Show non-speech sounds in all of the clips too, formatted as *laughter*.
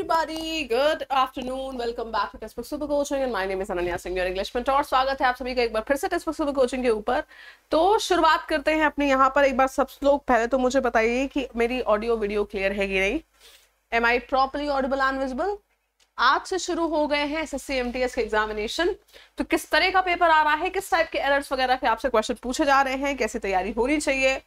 everybody. Good afternoon. Welcome back to textbook Super Coaching and my name is Ananya Singh, your English mentor. स्वागत है आप सभी का एक बार फिर से textbook super coaching के ऊपर तो शुरुआत करते हैं अपने यहाँ पर एक बार सब लोग पहले तो मुझे बताइए कि मेरी ऑडियो वीडियो क्लियर है कि नहीं am I properly audible and visible आज से शुरू हो गए हैं S S C M T S के एग्जामिनेशन तो किस तरह का पेपर आ रहा है किस टाइप के एरर्स वगैरह के आपसे क्वेश्चन पूछे जा रहे हैं कैसी तैयारी होनी चाहिए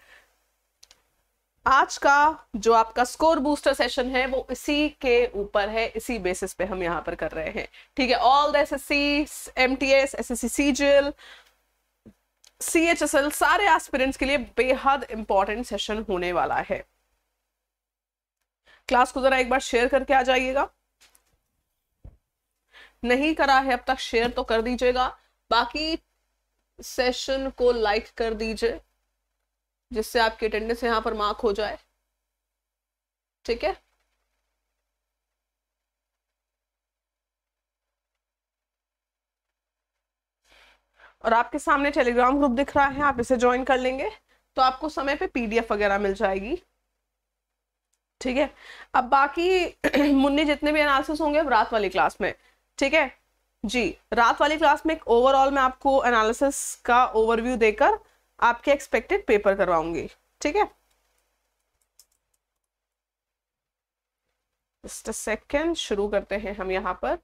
आज का जो आपका स्कोर बूस्टर सेशन है वो इसी के ऊपर है इसी बेसिस पे हम यहाँ पर कर रहे हैं ठीक है all the S S C M T S S S C C C H S L सारे एस्पिरेंट्स के लिए बेहद इंपॉर्टेंट सेशन होने वाला है क्लास को जरा एक बार शेयर करके आ जाइएगा नहीं करा है अब तक शेयर तो कर दीजिएगा बाकी सेशन को लाइक कर दीजिए जिससे आपकी अटेंडेंस यहाँ पर मार्क हो जाए ठीक है और आपके सामने टेलीग्राम ग्रुप दिख रहा है आप इसे ज्वाइन कर लेंगे तो आपको समय पे पीडीएफ वगैरह मिल जाएगी ठीक है अब बाकी *clears throat* मुन्नी जितने भी एनालिसिस होंगे अब रात वाली क्लास में ठीक है जी रात वाली क्लास में एक ओवरऑल मैं आपको एनालिसिस का ओवरव्यू देकर आपके एक्सपेक्टेड पेपर करवाऊंगी ठीक है जस्ट सेकेंड शुरू करते हैं हम यहां पर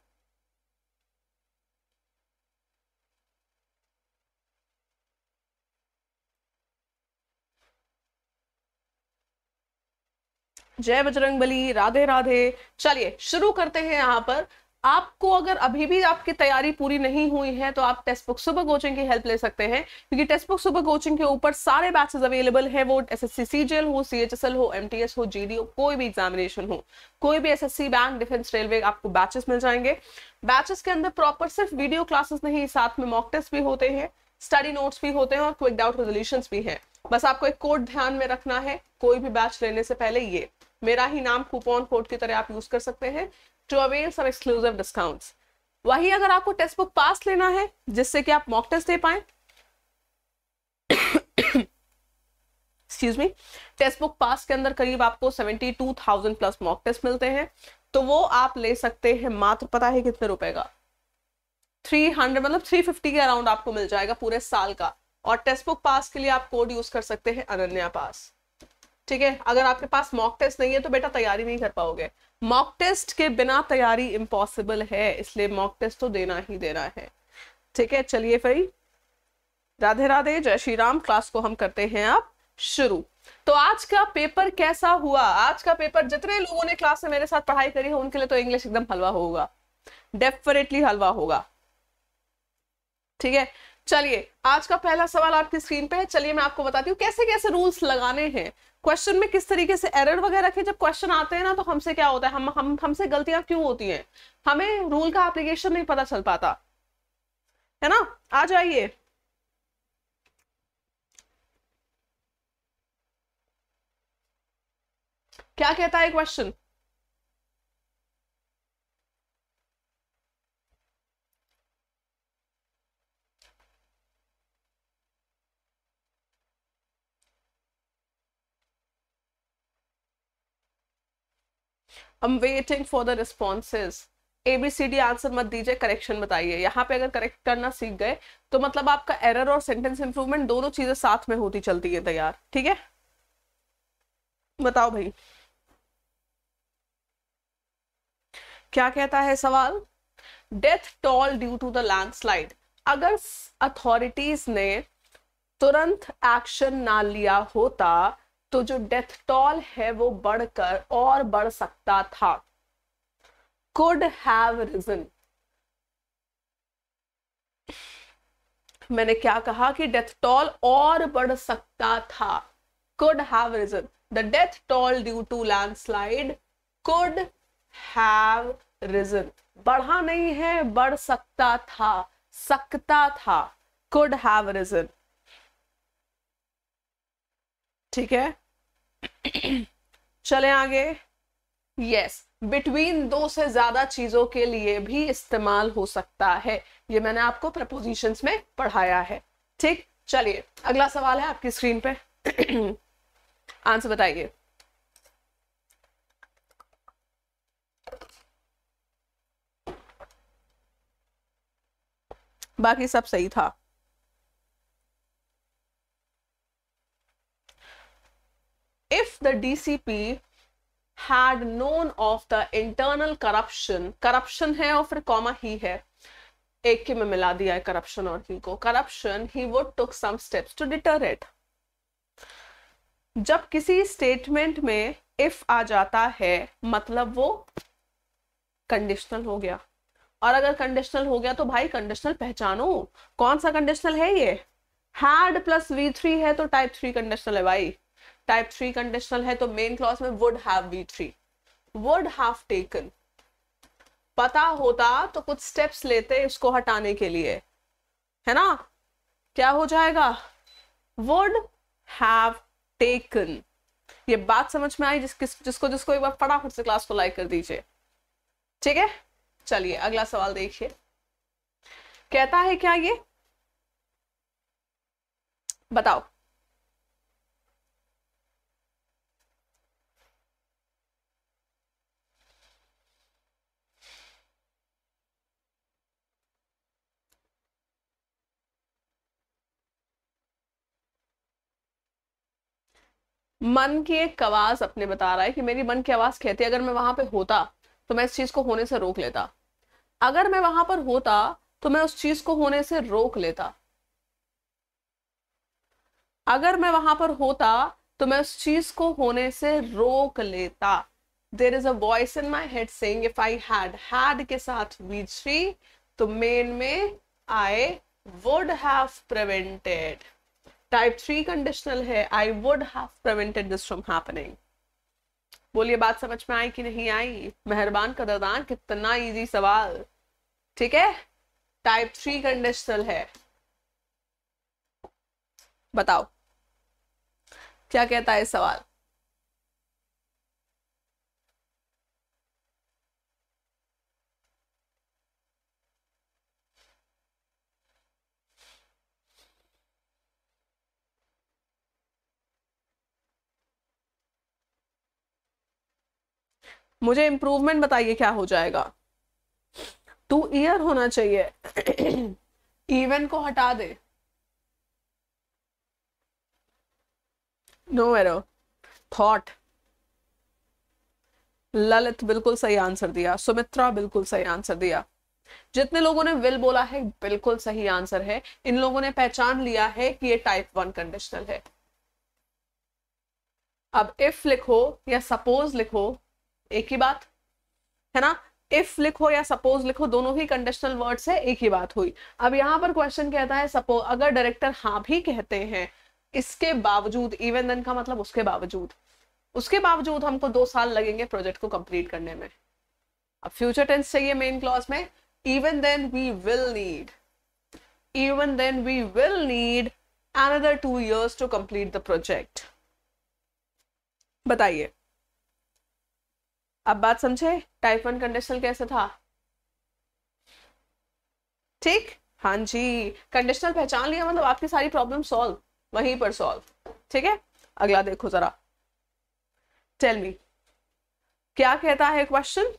जय बजरंगबली राधे राधे चलिए शुरू करते हैं यहां पर आपको अगर अभी भी आपकी तैयारी पूरी नहीं हुई है तो आप टेस्ट बुक सुपर कोचिंग की हेल्प ले सकते हैं क्योंकि टेस्ट बुक सुपर कोचिंग के ऊपर सारे बैचेस अवेलेबल हैं वो एसएससी सीजीएल हो एल हो एस हो डी हो कोई भी एग्जामिनेशन हो कोई भी S S C bank defence railway आपको बैचेस मिल जाएंगे बैचेस के अंदर प्रॉपर सिर्फ वीडियो क्लासेस नहीं साथ में मॉक टेस्ट भी होते हैं स्टडी नोट्स भी होते हैं और क्विक डाउट रेजोल्यूशन भी है बस आपको एक कोड ध्यान में रखना है कोई भी बैच लेने से पहले ये मेरा ही नाम कूपन कोड की तरह आप यूज कर सकते हैं to avail some exclusive discount वही अगर आपको टेक्स्ट बुक पास लेना है जिससे कि आप मॉक टेस्ट दे पाए excuse me Testbook pass के अंदर करीब आपको seventy two thousand plus mock test मिलते हैं तो वो आप ले सकते हैं मात्र पता है कितने रुपए का थ्री हंड्रेड मतलब थ्री फिफ्टी के अराउंड आपको मिल जाएगा पूरे साल का और टेस्ट बुक पास के लिए आप कोड यूज कर सकते हैं अनन्या पास ठीक है अगर आपके पास मॉक टेस्ट नहीं है तो बेटा तैयारी नहीं कर पाओगे मॉक टेस्ट के बिना तैयारी इम्पॉसिबल है इसलिए मॉक टेस्ट तो देना ही देना है ठीक है चलिए भाई राधे राधे जय श्री राम क्लास को हम करते हैं आप शुरू तो आज का पेपर कैसा हुआ आज का पेपर जितने लोगों ने क्लास में मेरे साथ पढ़ाई करी है उनके लिए तो इंग्लिश एकदम हलवा होगा डेफिनेटली हलवा होगा ठीक है चलिए आज का पहला सवाल आपकी स्क्रीन पे है चलिए मैं आपको बताती हूँ कैसे कैसे रूल्स लगाने हैं क्वेश्चन में किस तरीके से एरर वगैरह के जब क्वेश्चन आते हैं ना तो हमसे क्या होता है हम हम हमसे गलतियां क्यों होती हैं हमें रूल का एप्लीकेशन नहीं पता चल पाता है ना आ जाइए क्या कहता है question I am waiting for the responses A B C D answer मत दीजिए करेक्शन बताइए यहाँ पे अगर करेक्ट करना सीख गए तो मतलब आपका एरर और सेंटेंस इंप्रूवमेंट दोनों चीजें साथ में होती चलती है तैयार ठीक है बताओ भाई क्या कहता है सवाल death toll due to the landslide अगर अथॉरिटीज ने तुरंत एक्शन ना लिया होता तो जो डेथ टॉल है वो बढ़कर और बढ़ सकता था कुड हैव रिजन मैंने क्या कहा कि डेथ टॉल और बढ़ सकता था could have risen the death toll due to landslide could have risen बढ़ा नहीं है बढ़ सकता था सकता था कुड हैव रिजन ठीक है *clears throat* चले आगे यस बिटवीन दो से ज्यादा चीजों के लिए भी इस्तेमाल हो सकता है ये मैंने आपको प्रपोजिशन में पढ़ाया है ठीक चलिए अगला सवाल है आपकी स्क्रीन पे आंसर *clears throat* बताइए बाकी सब सही था if the DCP had known of the internal corruption, corruption है और फिर कॉमा ही है एक के में मिला दिया है करप्शन और ही को करप्शन ही वो took some steps to deter it जब किसी स्टेटमेंट में इफ आ जाता है मतलब वो कंडीशनल हो गया और अगर कंडीशनल हो गया तो भाई कंडीशनल पहचानो कौन सा कंडीशनल है ये हार्ड प्लस वी थ्री है तो टाइप थ्री कंडीशनल है भाई टाइप थ्री कंडीशनल है तो मेन क्लॉज में would have be three would have taken पता होता तो कुछ स्टेप्स लेते इसको हटाने के लिए है ना क्या हो जाएगा वुड हैव टेकन ये बात समझ में आई जिस, किस जिसको जिसको एक बार फटाफट से क्लास को लाइक कर दीजिए ठीक है चलिए अगला सवाल देखिए कहता है क्या ये बताओ मन की एक आवाज अपने बता रहा है कि मेरी मन की आवाज कहती है अगर मैं वहां पे होता तो मैं इस चीज को होने से रोक लेता अगर मैं वहां पर होता तो मैं उस चीज को होने से रोक लेता अगर मैं वहां पर होता तो मैं उस चीज को होने से रोक लेता there is a voice in my head saying if I had had के साथ वी तो मेन में I would have prevented type three conditional है I would have prevented this from happening बोलिए बात समझ में आई कि नहीं आई मेहरबान कदरदान कितना इजी सवाल ठीक है टाइप थ्री कंडीशनल है बताओ क्या कहता है सवाल मुझे इंप्रूवमेंट बताइए क्या हो जाएगा टू ईयर होना चाहिए इवन को हटा दे नो एरो थॉट ललित बिल्कुल सही आंसर दिया सुमित्रा बिल्कुल सही आंसर दिया जितने लोगों ने विल बोला है बिल्कुल सही आंसर है इन लोगों ने पहचान लिया है कि ये टाइप वन कंडीशनल है अब इफ लिखो या सपोज लिखो एक ही बात है ना इफ लिखो या सपोज लिखो दोनों ही कंडीशनल वर्ड्स है एक ही बात हुई अब यहां पर क्वेश्चन कहता है सपोज अगर डायरेक्टर हाँ भी कहते हैं इसके बावजूद इवन देन का मतलब उसके बावजूद उसके बावजूद हमको दो साल लगेंगे प्रोजेक्ट को कंप्लीट करने में अब फ्यूचर टेंस चाहिए मेन क्लॉज में even then we will need even then we will need another two years to complete the project बताइए अब बात समझे टाइप वन कंडीशनल कैसे था ठीक हाँ जी कंडीशनल पहचान लिया मतलब आपकी सारी प्रॉब्लम सॉल्व वहीं पर सॉल्व ठीक है अगला देखो जरा टेल मी क्या कहता है question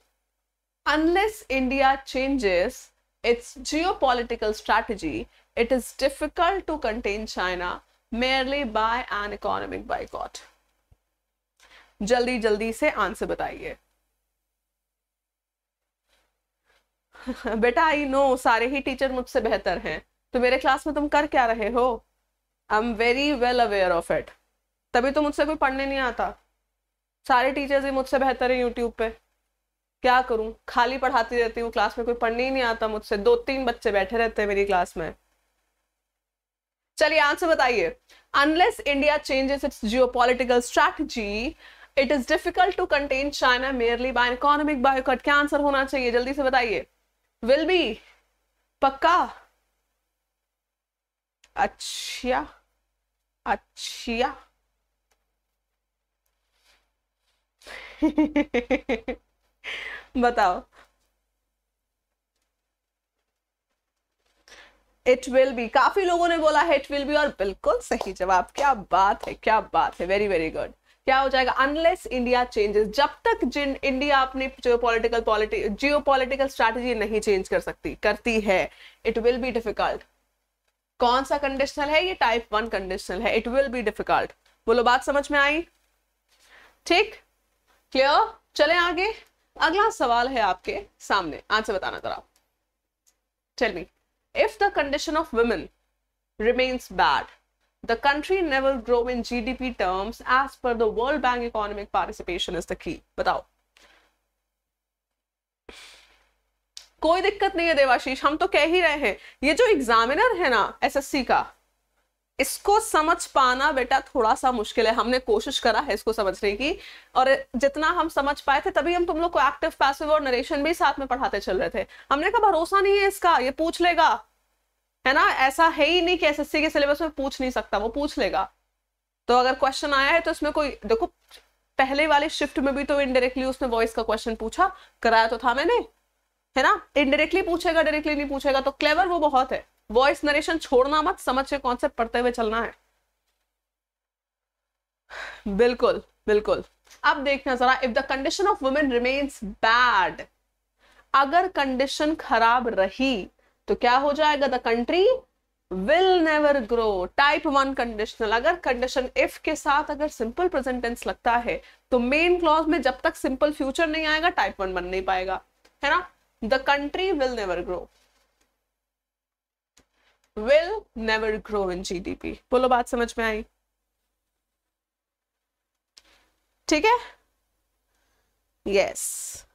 unless India changes its geo geopolitical strategy it is difficult to contain China merely by an economic boycott जल्दी जल्दी से आंसर बताइए *laughs* बेटा आई नो सारे ही टीचर मुझसे बेहतर हैं तो मेरे क्लास में तुम कर क्या रहे हो I am very well aware of it तभी तो मुझसे कोई पढ़ने नहीं आता सारे टीचर्स ही मुझसे बेहतर हैं यूट्यूब पे क्या करूं खाली पढ़ाती रहती हूँ क्लास में कोई पढ़ने ही नहीं आता मुझसे दो तीन बच्चे बैठे रहते हैं मेरी क्लास में चलिए आंसर बताइए unless India changes its geopolitical strategy it is difficult to contain China merely by economic boycott क्या आंसर होना चाहिए जल्दी से बताइए विल बी पक्का अच्छा अच्छा बताओ इट विल बी काफी लोगों ने बोला है इट विल बी और बिल्कुल सही जवाब क्या बात है क्या बात है वेरी वेरी गुड क्या हो जाएगा अनलेस इंडिया चेंजेस जब तक जिन इंडिया अपनी geopolitical polity geopolitical strategy नहीं चेंज कर सकती करती है इट विल बी डिफिकल्ट कौन सा कंडीशनल है ये टाइप वन कंडीशनल है इट विल बी डिफिकल्ट बोलो बात समझ में आई ठीक क्लियर चले आगे अगला सवाल है आपके सामने आंसर बताना जरा tell me if the condition of women remains bad The country never grow in GDP terms as per the World Bank economic participation is the key. batao कोई दिक्कत नहीं है देवाशीष हम तो कह ही रहे हैं ये जो एग्जामिनर है ना एसएससी का इसको समझ पाना बेटा थोड़ा सा मुश्किल है हमने कोशिश करा है इसको समझने की और जितना हम समझ पाए थे तभी हम तुम लोग को एक्टिव पैसिव और नरेशन भी साथ में पढ़ाते चल रहे थे हमने कहा भरोसा नहीं है इसका ये पूछ लेगा है ना ऐसा है ही नहीं कि एसएससी के सिलेबस में पूछ नहीं सकता वो पूछ लेगा तो अगर क्वेश्चन आया है तो इसमें कोई देखो पहले वाले शिफ्ट में भी तो इनडायरेक्टली उसने वॉइस का क्वेश्चन पूछा कराया तो था मैंने है ना इनडायरेक्टली पूछेगा डायरेक्टली नहीं पूछेगा तो क्लेवर वो बहुत है वॉइस नरेशन छोड़ना मत समझ के कॉन्सेप्ट पढ़ते हुए चलना है बिल्कुल बिल्कुल अब देखना जरा if the condition of women remains bad अगर कंडीशन खराब रही तो क्या हो जाएगा the country will never grow type one conditional अगर कंडीशन इफ के साथ अगर सिंपल प्रेजेंटेंस लगता है तो मेन क्लॉज में जब तक सिंपल फ्यूचर नहीं आएगा टाइप वन बन नहीं पाएगा है ना the country will never grow will never grow in GDP बोलो बात समझ में आई ठीक है यस yes.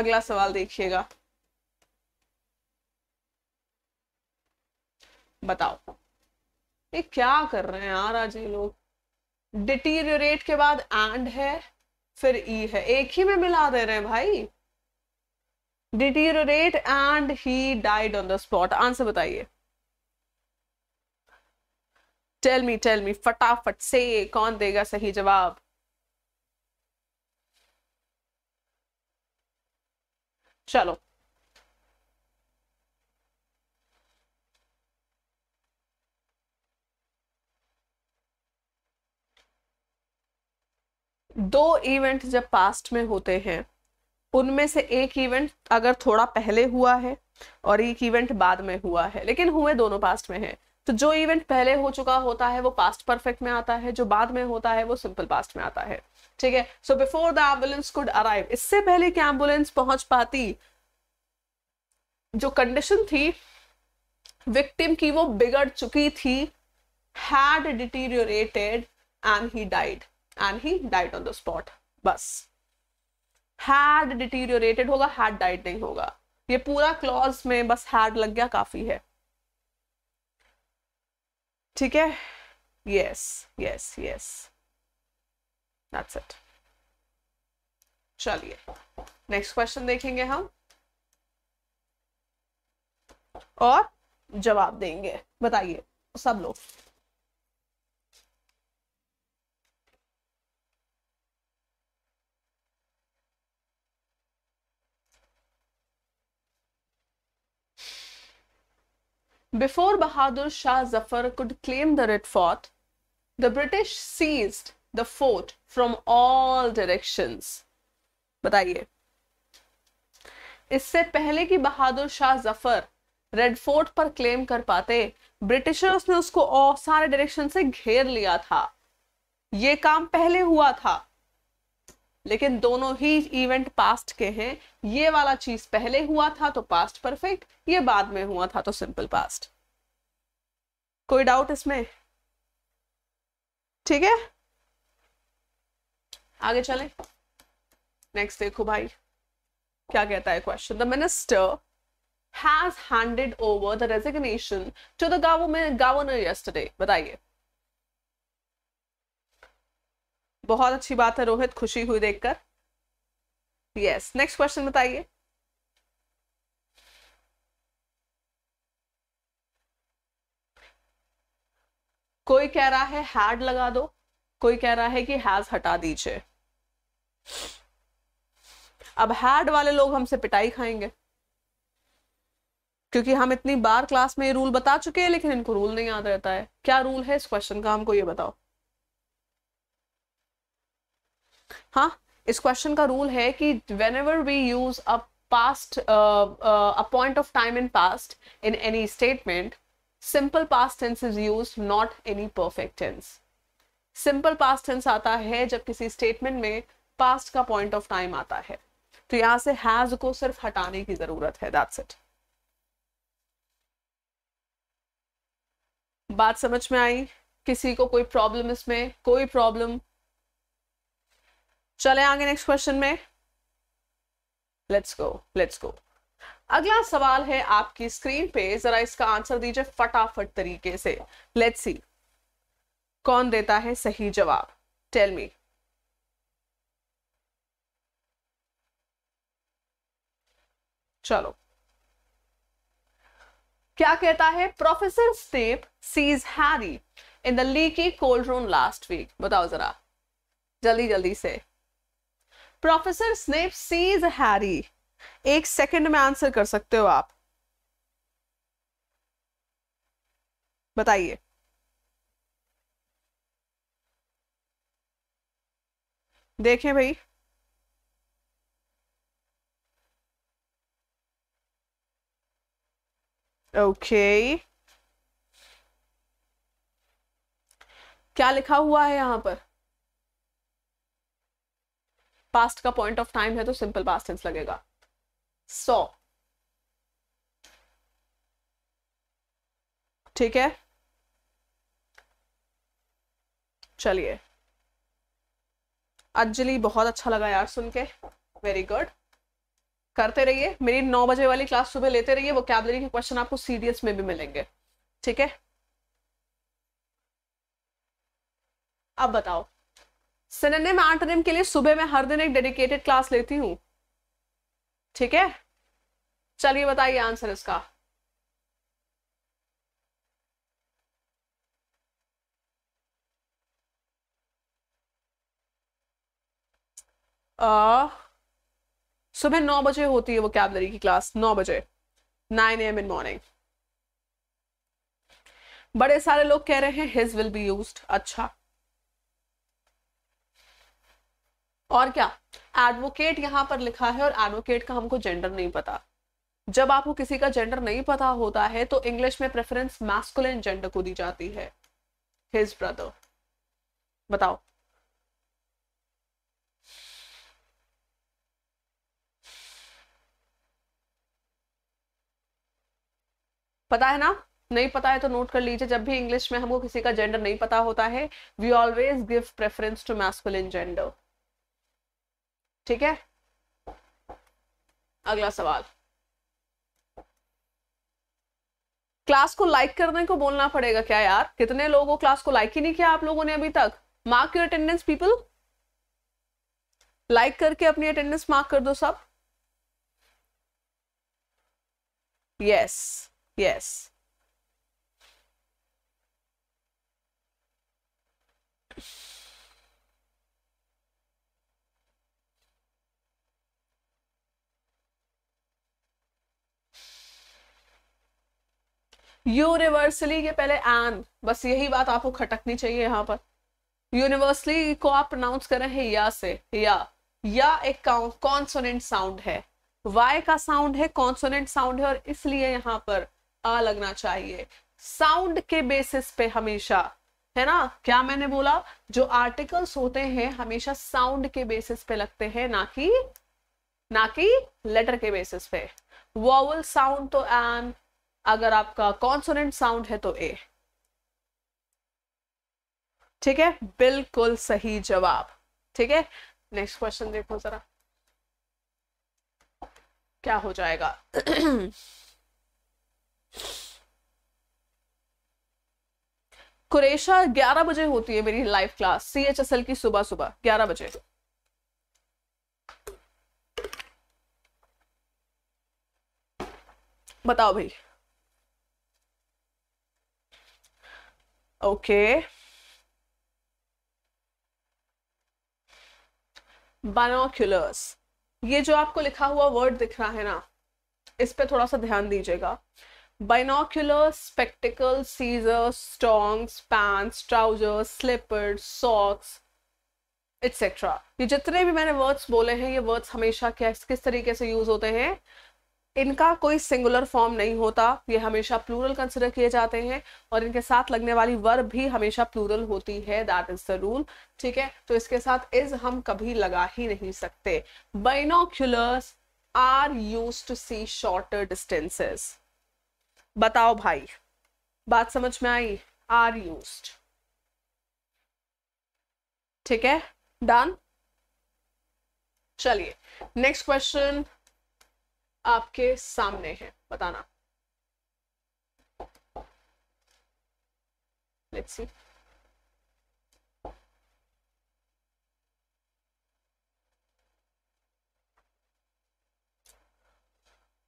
अगला सवाल देखिएगा बताओ ये क्या कर रहे हैं यार आज ये लोग डिटीरियोरेट के बाद एंड है फिर ई e है एक ही में मिला दे रहे हैं भाई deteriorate and he died on the spot answer बताइए टेल मी टेल मी फटाफट से कौन देगा सही जवाब चलो दो इवेंट जब पास्ट में होते हैं उनमें से एक इवेंट अगर थोड़ा पहले हुआ है और एक इवेंट बाद में हुआ है लेकिन हुए दोनों पास्ट में है तो जो इवेंट पहले हो चुका होता है वो पास्ट परफेक्ट में आता है जो बाद में होता है वो सिंपल पास्ट में आता है ठीक है so before the ambulance could arrive इससे पहले कि एम्बुलेंस पहुंच पाती जो कंडीशन थी विक्टिम की वो बिगड़ चुकी थी had deteriorated and he died and he died on the spot बस हैड डिटीरियोरेटेड होगा हैड डाइट नहीं होगा ये पूरा क्लॉज में बस हैड लग गया काफी है ठीक है yes yes yes that's it चलिए नेक्स्ट क्वेश्चन देखेंगे हम और जवाब देंगे बताइए सब लोग Before Bahadur Shah Zafar could claim the Red Fort, the British seized the fort from all directions. bataiye इससे पहले कि बहादुर शाह जफर रेड फोर्ट पर क्लेम कर पाते ब्रिटिशर्स ने उसको और सारे डायरेक्शन से घेर लिया था ये काम पहले हुआ था लेकिन दोनों ही इवेंट पास्ट के हैं ये वाला चीज पहले हुआ था तो पास्ट परफेक्ट ये बाद में हुआ था तो सिंपल पास्ट कोई डाउट इसमें ठीक है आगे चलें नेक्स्ट देखो भाई क्या कहता है question the minister has handed over the resignation to the government governor yesterday बताइए बहुत अच्छी बात है रोहित खुशी हुई देखकर यस नेक्स्ट क्वेश्चन बताइए कोई कह रहा है हैड लगा दो कोई कह रहा है कि हैज हटा दीजिए अब हैड वाले लोग हमसे पिटाई खाएंगे क्योंकि हम इतनी बार क्लास में ये रूल बता चुके हैं लेकिन इनको रूल नहीं याद रहता है क्या रूल है इस क्वेश्चन का हमको ये बताओ हाँ इस क्वेश्चन का रूल है कि whenever we use a past a point of time in past in any statement simple past tense is use not any perfect tense simple past tense आता है जब किसी स्टेटमेंट में पास्ट का point of time आता है तो यहां से हैज को सिर्फ हटाने की जरूरत है दैट्स इट बात समझ में आई किसी को कोई प्रॉब्लम इसमें कोई प्रॉब्लम चले आगे नेक्स्ट क्वेश्चन में लेट्स गो लेट्स गो अगला सवाल है आपकी स्क्रीन पे जरा इसका आंसर दीजिए फटाफट तरीके से लेट्स सी कौन देता है सही जवाब टेल मी चलो क्या कहता है professor Snape sees Harry in the leaky cold room last week बताओ जरा जल्दी जल्दी से प्रोफेसर स्नेप सीज हैरी एक सेकंड में आंसर कर सकते हो आप बताइए देखें भाई ओके okay. क्या लिखा हुआ है यहां पर पास्ट का पॉइंट ऑफ टाइम है तो सिंपल पास्ट टेंस लगेगा सो ठीक है चलिए अंजलि बहुत अच्छा लगा यार सुन के वेरी गुड करते रहिए मेरी नौ बजे वाली क्लास सुबह लेते रहिए वो कैबलरी के क्वेश्चन आपको सीडीएस में भी मिलेंगे ठीक है अब बताओ सिनेम एंटोनिम के लिए सुबह मैं हर दिन एक डेडिकेटेड क्लास लेती हूं ठीक है चलिए बताइए आंसर इसका आ, सुबह नौ बजे होती है वो कैबलरी की क्लास नौ बजे नाइन एम इन मॉर्निंग बड़े सारे लोग कह रहे हैं हिज विल बी यूज्ड अच्छा और क्या एडवोकेट यहाँ पर लिखा है और एडवोकेट का हमको जेंडर नहीं पता जब आपको किसी का जेंडर नहीं पता होता है तो इंग्लिश में प्रेफरेंस मैस्कुलिन जेंडर को दी जाती है हिज ब्रदर बताओ पता है ना नहीं पता है तो नोट कर लीजिए जब भी इंग्लिश में हमको किसी का जेंडर नहीं पता होता है we always give preference to masculine gender ठीक है अगला सवाल क्लास को लाइक करने को बोलना पड़ेगा क्या यार कितने लोगों क्लास को लाइक ही नहीं किया आप लोगों ने अभी तक mark your attendance people like करके अपनी अटेंडेंस मार्क कर दो सब यस यस यूनिवर्सली के पहले एन बस यही बात आपको खटकनी चाहिए यहाँ पर यूनिवर्सली को आप प्रोनाउंस कर रहे हैं या से या या एक कॉन्सोनेंट साउंड है वाई का साउंड है कॉन्सोनेंट साउंड है और इसलिए यहाँ पर आ लगना चाहिए साउंड के बेसिस पे हमेशा है ना क्या मैंने बोला जो आर्टिकल्स होते हैं हमेशा साउंड के बेसिस पे लगते हैं ना कि ना कि लेटर के बेसिस पे वॉवल साउंड तो एन अगर आपका कॉन्सोनेंट साउंड है तो ए ठीक है बिल्कुल सही जवाब ठीक है नेक्स्ट क्वेश्चन देखो जरा क्या हो जाएगा *clears throat* कुरेशा 11 बजे होती है मेरी live class C H S L की सुबह सुबह 11 बजे बताओ भाई Okay. बनोक्यूलर्स ये जो आपको लिखा हुआ वर्ड दिख रहा है ना इस पे थोड़ा सा ध्यान दीजिएगा binoculars spectacle scissors stongs, pants trousers slippers, socks etc. ये जितने भी मैंने वर्ड्स बोले हैं ये वर्ड्स हमेशा क्या किस तरीके से यूज होते हैं इनका कोई सिंगुलर फॉर्म नहीं होता ये हमेशा प्लूरल कंसिडर किए जाते हैं और इनके साथ लगने वाली वर्ब भी हमेशा प्लूरल होती है दैट इज द रूल ठीक है तो इसके साथ इज हम कभी लगा ही नहीं सकते binoculars are use to see shorter distances बताओ भाई बात समझ में आई आर यूज ठीक है डन चलिए नेक्स्ट क्वेश्चन आपके सामने है बताना लेट्स सी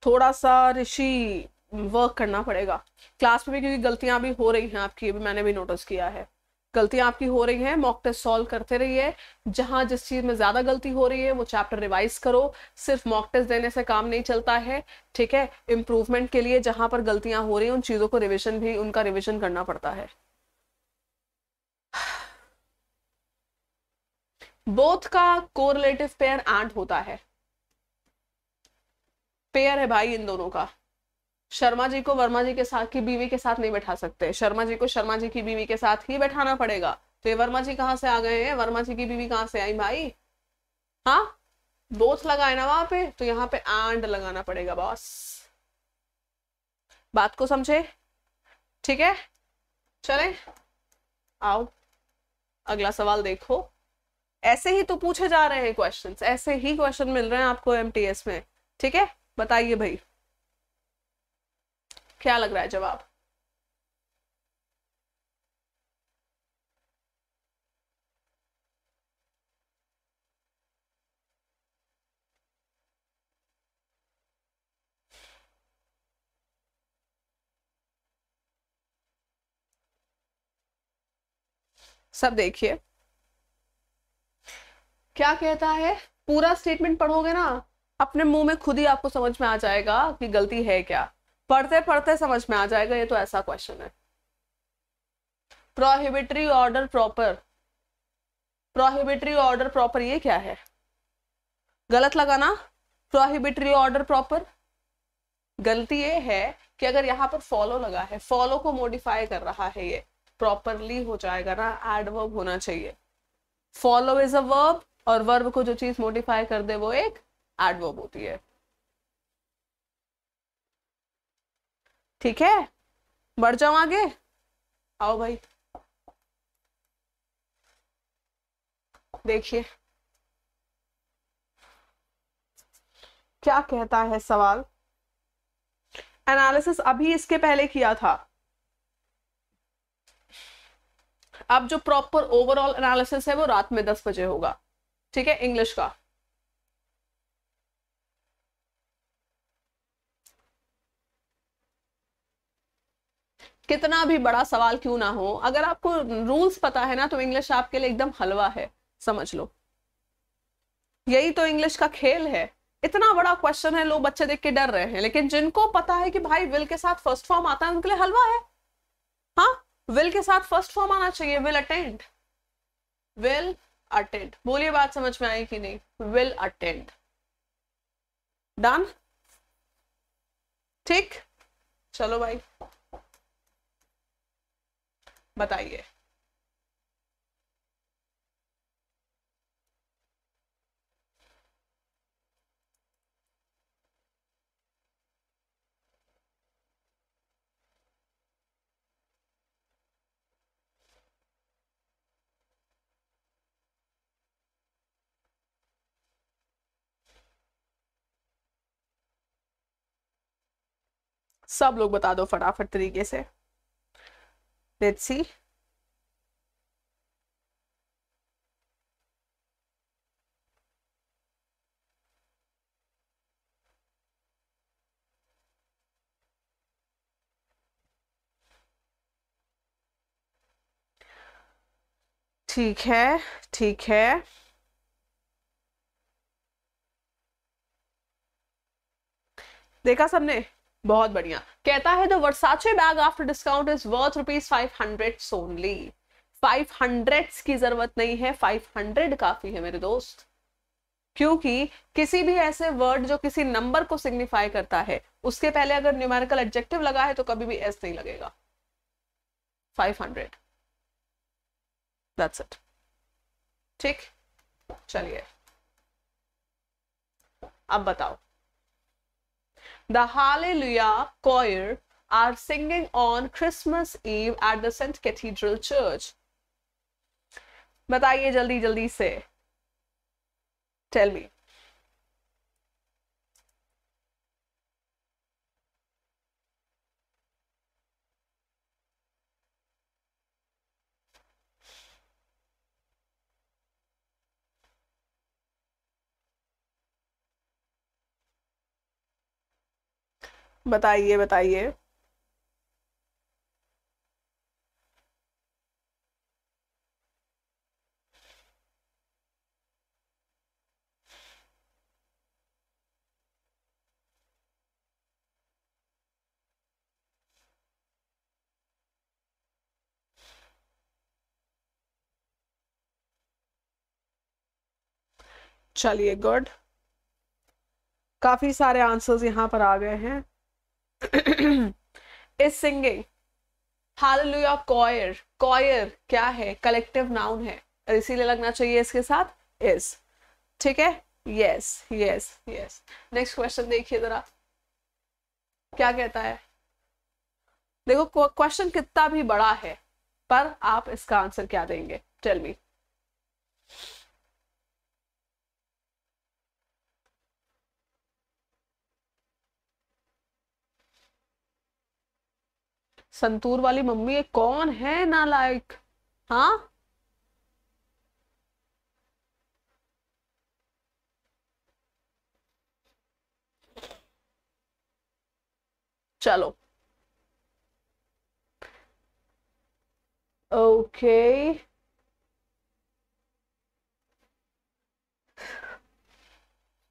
थोड़ा सा ऋषि वर्क करना पड़ेगा क्लास में भी क्योंकि गलतियां भी हो रही हैं आपकी भी मैंने भी नोटिस किया है गलतियां आपकी हो रही हैं मॉक टेस्ट सॉल्व करते रहिए जहां जिस चीज में ज्यादा गलती हो रही है वो चैप्टर रिवाइज करो सिर्फ मॉक टेस्ट देने से काम नहीं चलता है ठीक है इंप्रूवमेंट के लिए जहां पर गलतियां हो रही हैं उन चीजों को रिविजन भी उनका रिविजन करना पड़ता है बोथ का कोरिलेटिव पेयर एंड होता है पेयर है भाई इन दोनों का शर्मा जी को वर्मा जी के साथ की बीवी के साथ नहीं बैठा सकते शर्मा जी को शर्मा जी की बीवी के साथ ही बैठाना पड़ेगा तो ये वर्मा जी कहाँ से आ गए हैं वर्मा जी की बीवी कहाँ से आई भाई हाँ बोथ लगाए ना वहां पे तो यहाँ पे एंड लगाना पड़ेगा बॉस बात को समझे ठीक है चले आओ अगला सवाल देखो ऐसे ही तो पूछे जा रहे हैं क्वेश्चंस ऐसे ही क्वेश्चन मिल रहे हैं आपको एमटीएस में ठीक है बताइए भाई क्या लग रहा है जवाब सब देखिए क्या कहता है पूरा स्टेटमेंट पढ़ोगे ना अपने मुंह में खुद ही आपको समझ में आ जाएगा कि गलती है क्या पढ़ते पढ़ते समझ में आ जाएगा ये तो ऐसा क्वेश्चन है prohibitory order proper prohibitory order proper ये क्या है गलत लगा ना प्रोहिबिटरी ऑर्डर प्रॉपर गलती ये है कि अगर यहाँ पर फॉलो लगा है फॉलो को मॉडिफाई कर रहा है ये प्रॉपरली हो जाएगा ना एडवर्ब होना चाहिए फॉलो इज अ वर्ब और वर्ब को जो चीज मॉडिफाई कर दे वो एक एडवर्ब होती है ठीक है बढ़ जाओ आगे आओ भाई देखिए क्या कहता है सवाल एनालिसिस अभी इसके पहले किया था अब जो प्रॉपर ओवरऑल एनालिसिस है वो रात में दस बजे होगा ठीक है इंग्लिश का कितना भी बड़ा सवाल क्यों ना हो अगर आपको रूल्स पता है ना तो इंग्लिश आपके लिए एकदम हलवा है समझ लो यही तो इंग्लिश का खेल है इतना बड़ा क्वेश्चन है लोग बच्चे देख के डर रहे हैं लेकिन जिनको पता है कि भाई विल के साथ फर्स्ट फॉर्म आता है उनके लिए हलवा है हाँ विल के साथ फर्स्ट फॉर्म आना चाहिए विल अटेंड विल अटेंड बोलिए बात समझ में आई कि नहीं विल अटेंड डन ठीक चलो भाई बताइए सब लोग बता दो फटाफट तरीके से let's see ठीक है ठीक है देखा सबने बहुत बढ़िया कहता है the Versace bag after discount is worth rupees five hundred only five hundred की जरूरत नहीं है फाइव हंड्रेड काफी है मेरे दोस्त क्योंकि किसी भी ऐसे वर्ड जो किसी नंबर को सिग्निफाई करता है उसके पहले अगर न्यूमेरिकल एडजेक्टिव लगा है तो कभी भी एस नहीं लगेगा फाइव हंड्रेड दैट्स इट ठीक चलिए अब बताओ the Hallelujah choir are singing on Christmas Eve at the St. Cathedral Church. बताइए जल्दी जल्दी से बताइए बताइए चलिए गुड काफ़ी सारे आंसर्स यहां पर आ गए हैं is singing hallelujah choir choir क्या है कलेक्टिव नाउन है इसीलिए लगना चाहिए इसके साथ इज ठीक है yes yes yes next question देखिए जरा क्या कहता है देखो क्वेश्चन कितना भी बड़ा है पर आप इसका आंसर क्या देंगे टेल मी संतूर वाली मम्मी कौन है ना लायक हाँ चलो ओके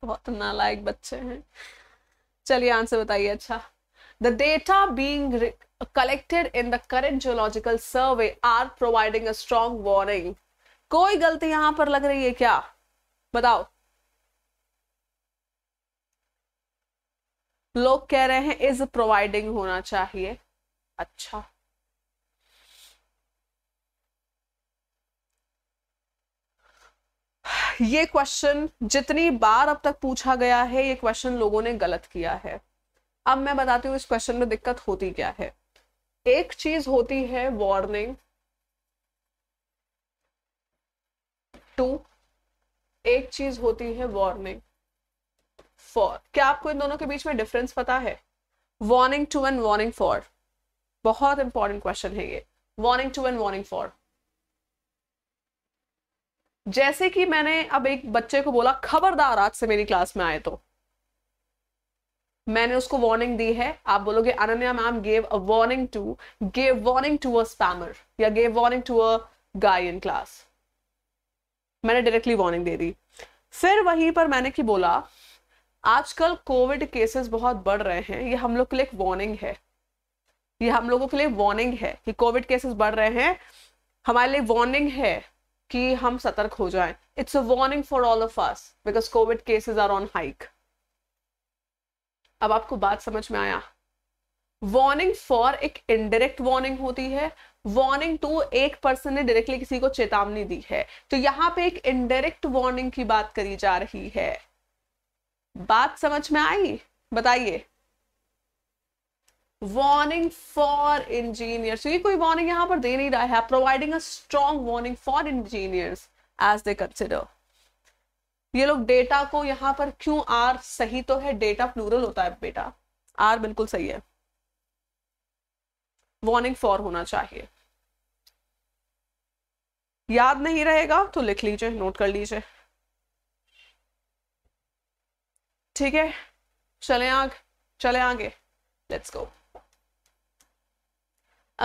बहुत नालायक बच्चे हैं चलिए आंसर बताइए अच्छा the data being collected in the current geological survey are providing a strong warning. कोई गलती यहां पर लग रही है क्या बताओ लोग कह रहे हैं इज प्रोवाइडिंग होना चाहिए अच्छा ये क्वेश्चन जितनी बार अब तक पूछा गया है ये क्वेश्चन लोगों ने गलत किया है अब मैं बताती हूँ इस क्वेश्चन में दिक्कत होती क्या है एक चीज होती है वार्निंग टू एक चीज होती है वार्निंग फॉर क्या आपको इन दोनों के बीच में डिफरेंस पता है warning to and warning for बहुत इंपॉर्टेंट क्वेश्चन है ये warning to and warning for जैसे कि मैंने अब एक बच्चे को बोला खबरदार आज से मेरी क्लास में आए तो मैंने उसको वार्निंग दी है आप बोलोगे Ananya ma'am gave a warning to gave warning to a spammer या gave warning to a guy in class मैंने डायरेक्टली वार्निंग दे दी फिर वहीं पर मैंने की बोला आजकल कोविड केसेस बहुत बढ़ रहे हैं ये हम लोग के लिए एक वार्निंग है ये हम लोगों के लिए वार्निंग है कि कोविड केसेस बढ़ रहे हैं हमारे लिए वार्निंग है कि हम सतर्क हो जाएं it's a warning for all of us because COVID cases are on hike अब आपको बात समझ में आया वार्निंग फॉर एक इनडायरेक्ट वार्निंग होती है वार्निंग टू एक पर्सन ने डायरेक्टली किसी को चेतावनी दी है तो यहां पे एक इनडायरेक्ट वार्निंग की बात करी जा रही है बात समझ में आई बताइए वार्निंग फॉर इंजीनियर्स ये कोई वार्निंग यहां पर दे नहीं रहा है providing a strong warning for engineers as they consider ये लोग डेटा को यहाँ पर क्यों आर सही तो है डेटा प्लूरल होता है बेटा आर बिल्कुल सही है वार्निंग फॉर होना चाहिए याद नहीं रहेगा तो लिख लीजिए नोट कर लीजिए ठीक है चले आग चले आगे लेट्स गो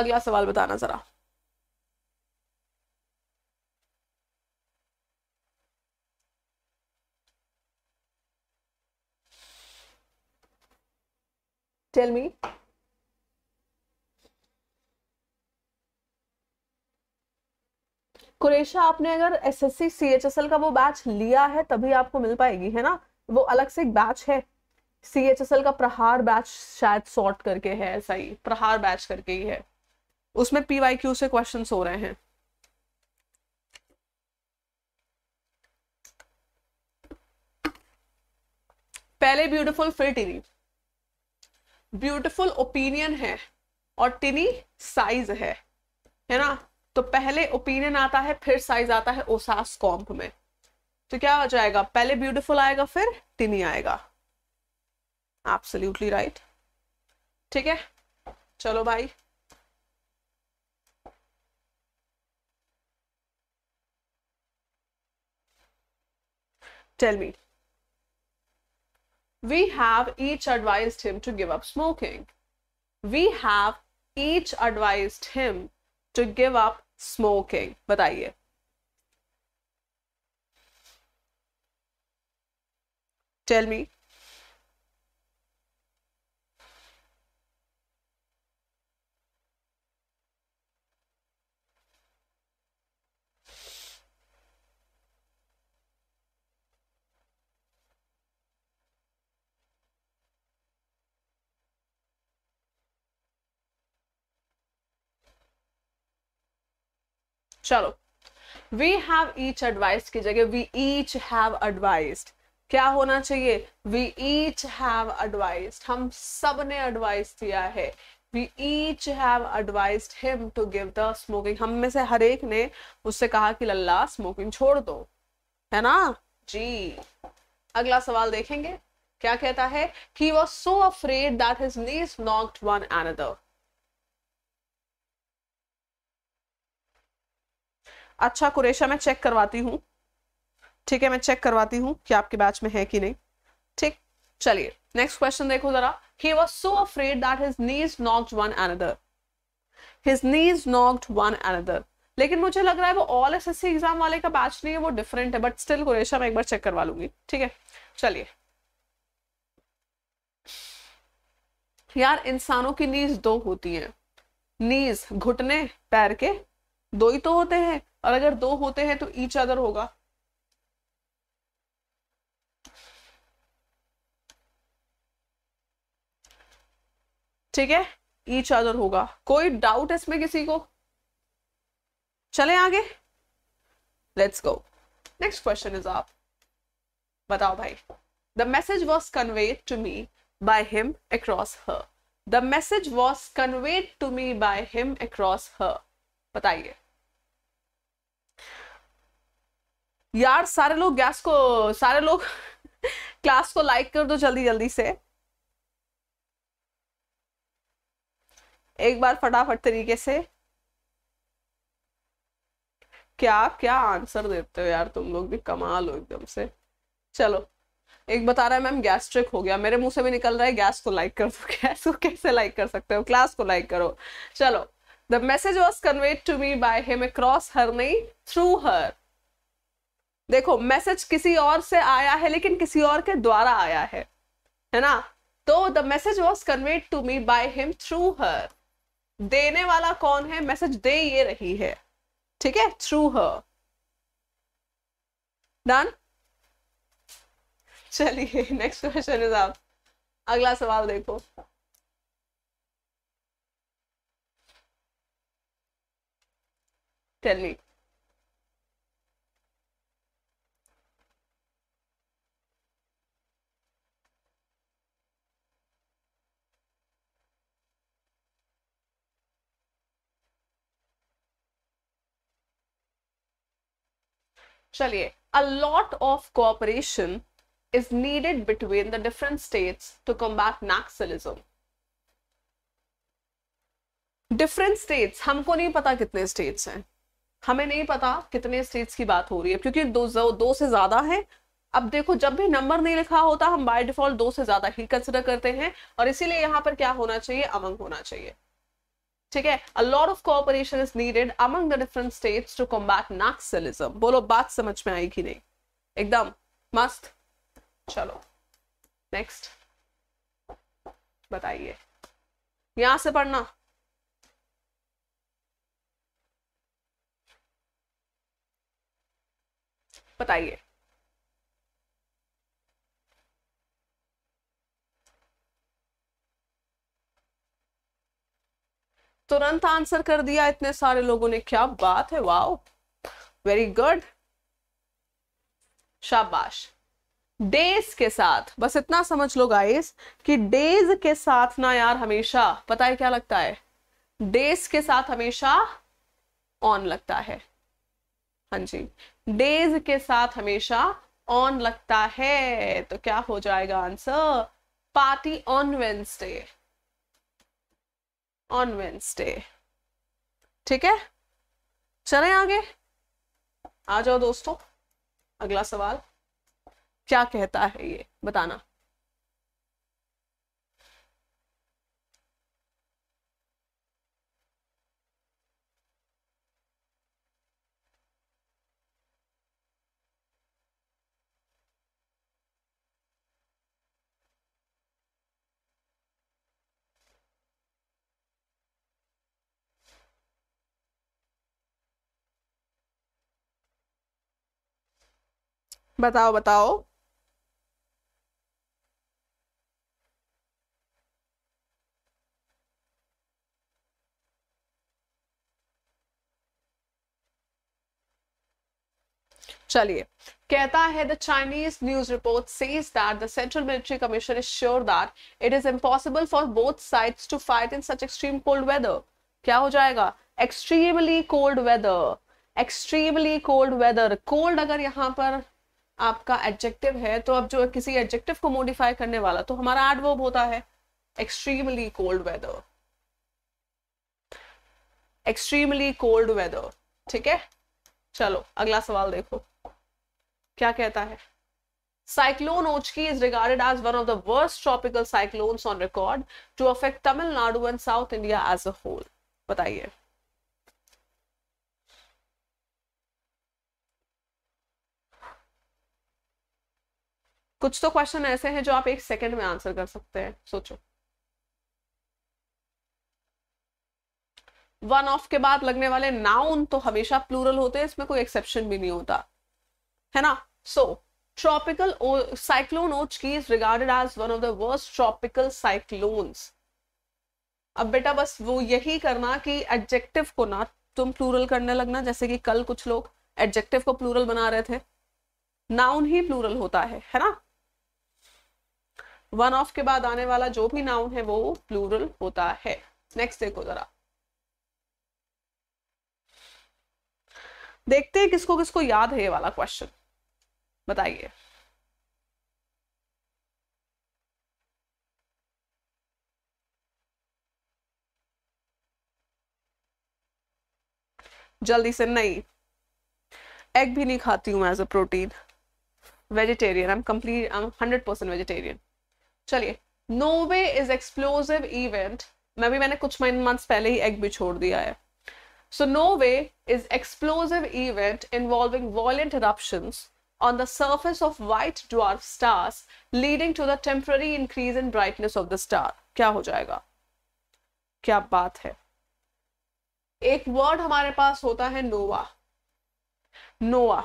अगला सवाल बताना जरा tell me कुरेशा आपने अगर एस एल का वो बैच लिया है तभी आपको मिल पाएगी है ना वो अलग से एक बैच है एल का प्रहार बैच शायद सॉर्ट करके है ऐसा ही प्रहार बैच करके ही है उसमें क्यू से क्वेश्चन हो रहे हैं पहले ब्यूटीफुल फिर टीवी ब्यूटिफुल ओपिनियन है और टिनी साइज है है ना तो पहले ओपिनियन आता है फिर साइज आता है ओसास कॉम्प में तो क्या हो जाएगा पहले ब्यूटिफुल आएगा फिर टिनी आएगा एब्सोल्युटली राइट ठीक है चलो भाई tell me We have each advised him to give up smoking. We have each advised him to give up smoking. बताइए Tell me चलो वी हैव ईच एडवाइस की जगह वी ईच हैव एडवाइज क्या होना चाहिए वी ईच हैव एडवाइज हम सब ने एडवाइस दिया है we each have advise him to give the smoking हम में से हर एक ने उससे कहा कि लल्ला स्मोकिंग छोड़ दो है ना जी अगला सवाल देखेंगे क्या कहता है he was so afraid that his knees knocked one another अच्छा कुरेशा मैं चेक करवाती हूँ ठीक है मैं चेक करवाती हूँ कि आपके बैच में है कि नहीं ठीक चलिए नेक्स्ट क्वेश्चन देखो जरा he was so afraid that his knees knocked one another his knees knocked one another लेकिन मुझे लग रहा है वो ऑल एस एग्जाम वाले का बैच नहीं है वो डिफरेंट है बट स्टिल कुरेशा मैं एक बार चेक करवा लूंगी ठीक है चलिए यार इंसानों की नीज दो होती है नीज घुटने पैर के दो ही तो होते हैं और अगर दो होते हैं तो ईच अदर होगा ठीक है ईच अदर होगा कोई डाउट इसमें किसी को चले आगे let's go next question is आप बताओ भाई the message was conveyed to me by him across her the message was conveyed to me by him across her बताइए यार सारे लोग गैस को सारे लोग क्लास को लाइक कर दो जल्दी जल्दी से एक बार फटाफट तरीके से क्या क्या आंसर देते हो यार तुम लोग भी कमाल हो एकदम से चलो एक बता रहा है मैम गैस्ट्रिक हो गया मेरे मुंह से भी निकल रहा है गैस को लाइक कर दो गैस *laughs* को कैसे लाइक कर सकते हो क्लास को लाइक करो चलो the message was conveyed to me by him across her नहीं थ्रू हर देखो मैसेज किसी और से आया है लेकिन किसी और के द्वारा आया है है ना तो the message was conveyed to me by him through her देने वाला कौन है मैसेज दे ये रही है ठीक है थ्रू हर डन चलिए नेक्स्ट क्वेश्चन इज आप अगला सवाल देखो टेल मी चलिए a lot of cooperation is needed between the different states to combat naxalism different states हमको नहीं पता कितने स्टेट्स हैं हमें नहीं पता कितने स्टेट्स की बात हो रही है क्योंकि दो दो से ज्यादा है अब देखो जब भी नंबर नहीं लिखा होता हम बाय डिफॉल्ट दो से ज्यादा ही कंसिडर करते हैं और इसीलिए यहाँ पर क्या होना चाहिए अमंग होना चाहिए ठीक है a lot of cooperation is needed among the different states to combat naxalism बोलो बात समझ में आई कि नहीं एकदम मस्त चलो नेक्स्ट बताइए यहां से पढ़ना बताइए तुरंत आंसर कर दिया इतने सारे लोगों ने क्या बात है वाओ वेरी गुड शाबाश डेज के साथ बस इतना समझ लो गाइस कि डेज के साथ ना यार हमेशा पता है क्या लगता है डेज के साथ हमेशा ऑन लगता है हाँ जी डेज के साथ हमेशा ऑन लगता है तो क्या हो जाएगा answer party on Wednesday on Wednesday ठीक है चले आगे आ जाओ दोस्तों अगला सवाल क्या कहता है ये बताना बताओ बताओ चलिए कहता है the Chinese news report says that the central military commission is sure that it is impossible for both sides to fight in such extreme cold weather क्या हो जाएगा extremely cold weather extremely cold weather cold अगर यहाँ पर आपका adjective है तो अब जो किसी एडजेक्टिव को मोडिफाई करने वाला तो हमारा आर्ट वो होता है extremely cold weather extremely cold weather ठीक है चलो अगला सवाल देखो क्या कहता है cyclone Ockhi is regarded as one of the worst tropical cyclones on record to affect Tamil Nadu and south India as a whole बताइए कुछ तो क्वेश्चन ऐसे हैं जो आप एक सेकंड में आंसर कर सकते हैं सोचो वन ऑफ के बाद लगने वाले नाउन तो हमेशा प्लूरल होते हैं इसमें कोई एक्सेप्शन भी नहीं होता है ना सो ट्रॉपिकल साइक्लोन की is regarded as one of the worst tropical cyclones अब बेटा बस वो यही करना कि एडजेक्टिव को ना तुम प्लूरल करने लगना जैसे कि कल कुछ लोग एडजेक्टिव को प्लूरल बना रहे थे नाउन ही प्लूरल होता है है ना वन ऑफ के बाद आने वाला जो भी नाउन है वो प्लूरल होता है नेक्स्ट देखो जरा देखते हैं किसको किसको याद है ये वाला क्वेश्चन बताइए जल्दी से नहीं एग भी नहीं खाती हूं as a protein vegetarian I am complete I am hundred percent vegetarian चलिए नोवे इज एक्सप्लोजिव इवेंट मैं भी मैंने कुछ महीने मंथ्स पहले ही एग भी छोड़ दिया है so nova is explosive event involving volcanic eruptions on the surface of white dwarf stars leading to the temporary increase in brightness of the star क्या हो जाएगा क्या बात है एक वर्ड हमारे पास होता है नोवा नोवा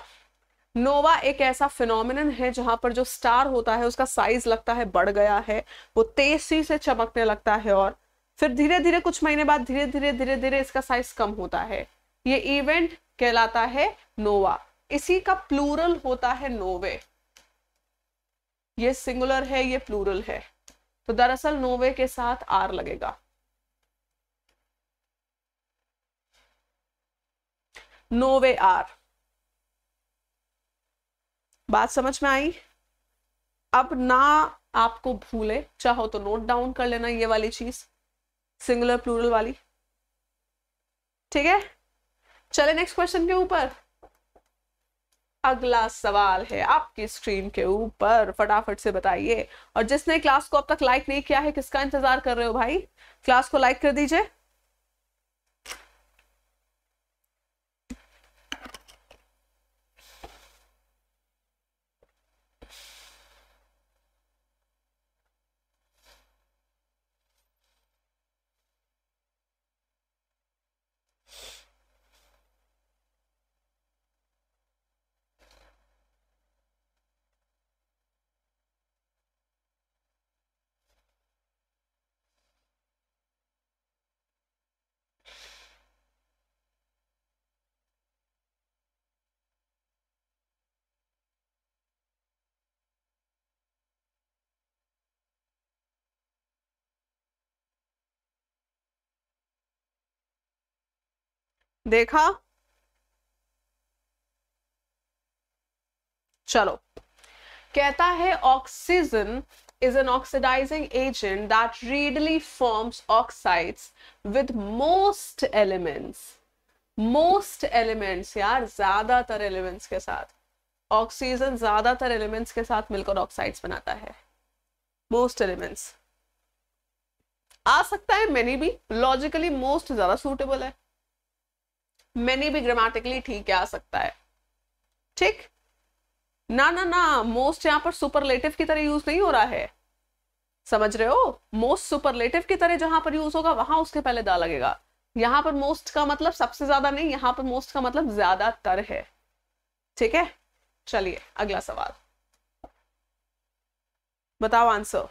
नोवा एक ऐसा फिनोमिन है जहां पर जो स्टार होता है उसका साइज लगता है बढ़ गया है वो तेजी से चमकने लगता है और फिर धीरे धीरे कुछ महीने बाद धीरे धीरे धीरे धीरे इसका साइज कम होता है ये इवेंट कहलाता है नोवा इसी का प्लूरल होता है नोवे ये सिंगुलर है ये प्लूरल है तो दरअसल नोवे के साथ आर लगेगा नोवे आर बात समझ में आई अब ना आपको भूले चाहो तो नोट डाउन कर लेना ये वाली चीज सिंगुलर प्लूरल वाली ठीक है चले नेक्स्ट क्वेश्चन के ऊपर अगला सवाल है आपकी स्क्रीन के ऊपर फटाफट से बताइए और जिसने क्लास को अब तक लाइक नहीं किया है किसका इंतजार कर रहे हो भाई क्लास को लाइक कर दीजिए देखा चलो कहता है oxygen is an oxidising agent that readily forms oxides with most elements most elements यार ज्यादातर एलिमेंट्स के साथ ऑक्सीजन ज्यादातर एलिमेंट्स के साथ मिलकर ऑक्साइड्स बनाता है मोस्ट एलिमेंट्स आ सकता है मैनी भी लॉजिकली मोस्ट ज्यादा सूटेबल है मैनी भी ग्रामेटिकली ठीक आ सकता है ठीक ना ना ना मोस्ट यहां पर सुपरलेटिव की तरह यूज नहीं हो रहा है समझ रहे हो मोस्ट सुपरलेटिव की तरह जहां पर यूज होगा वहां उसके पहले दा लगेगा यहां पर मोस्ट का मतलब सबसे ज्यादा नहीं यहां पर मोस्ट का मतलब ज्यादातर है ठीक है चलिए अगला सवाल बताओ आंसर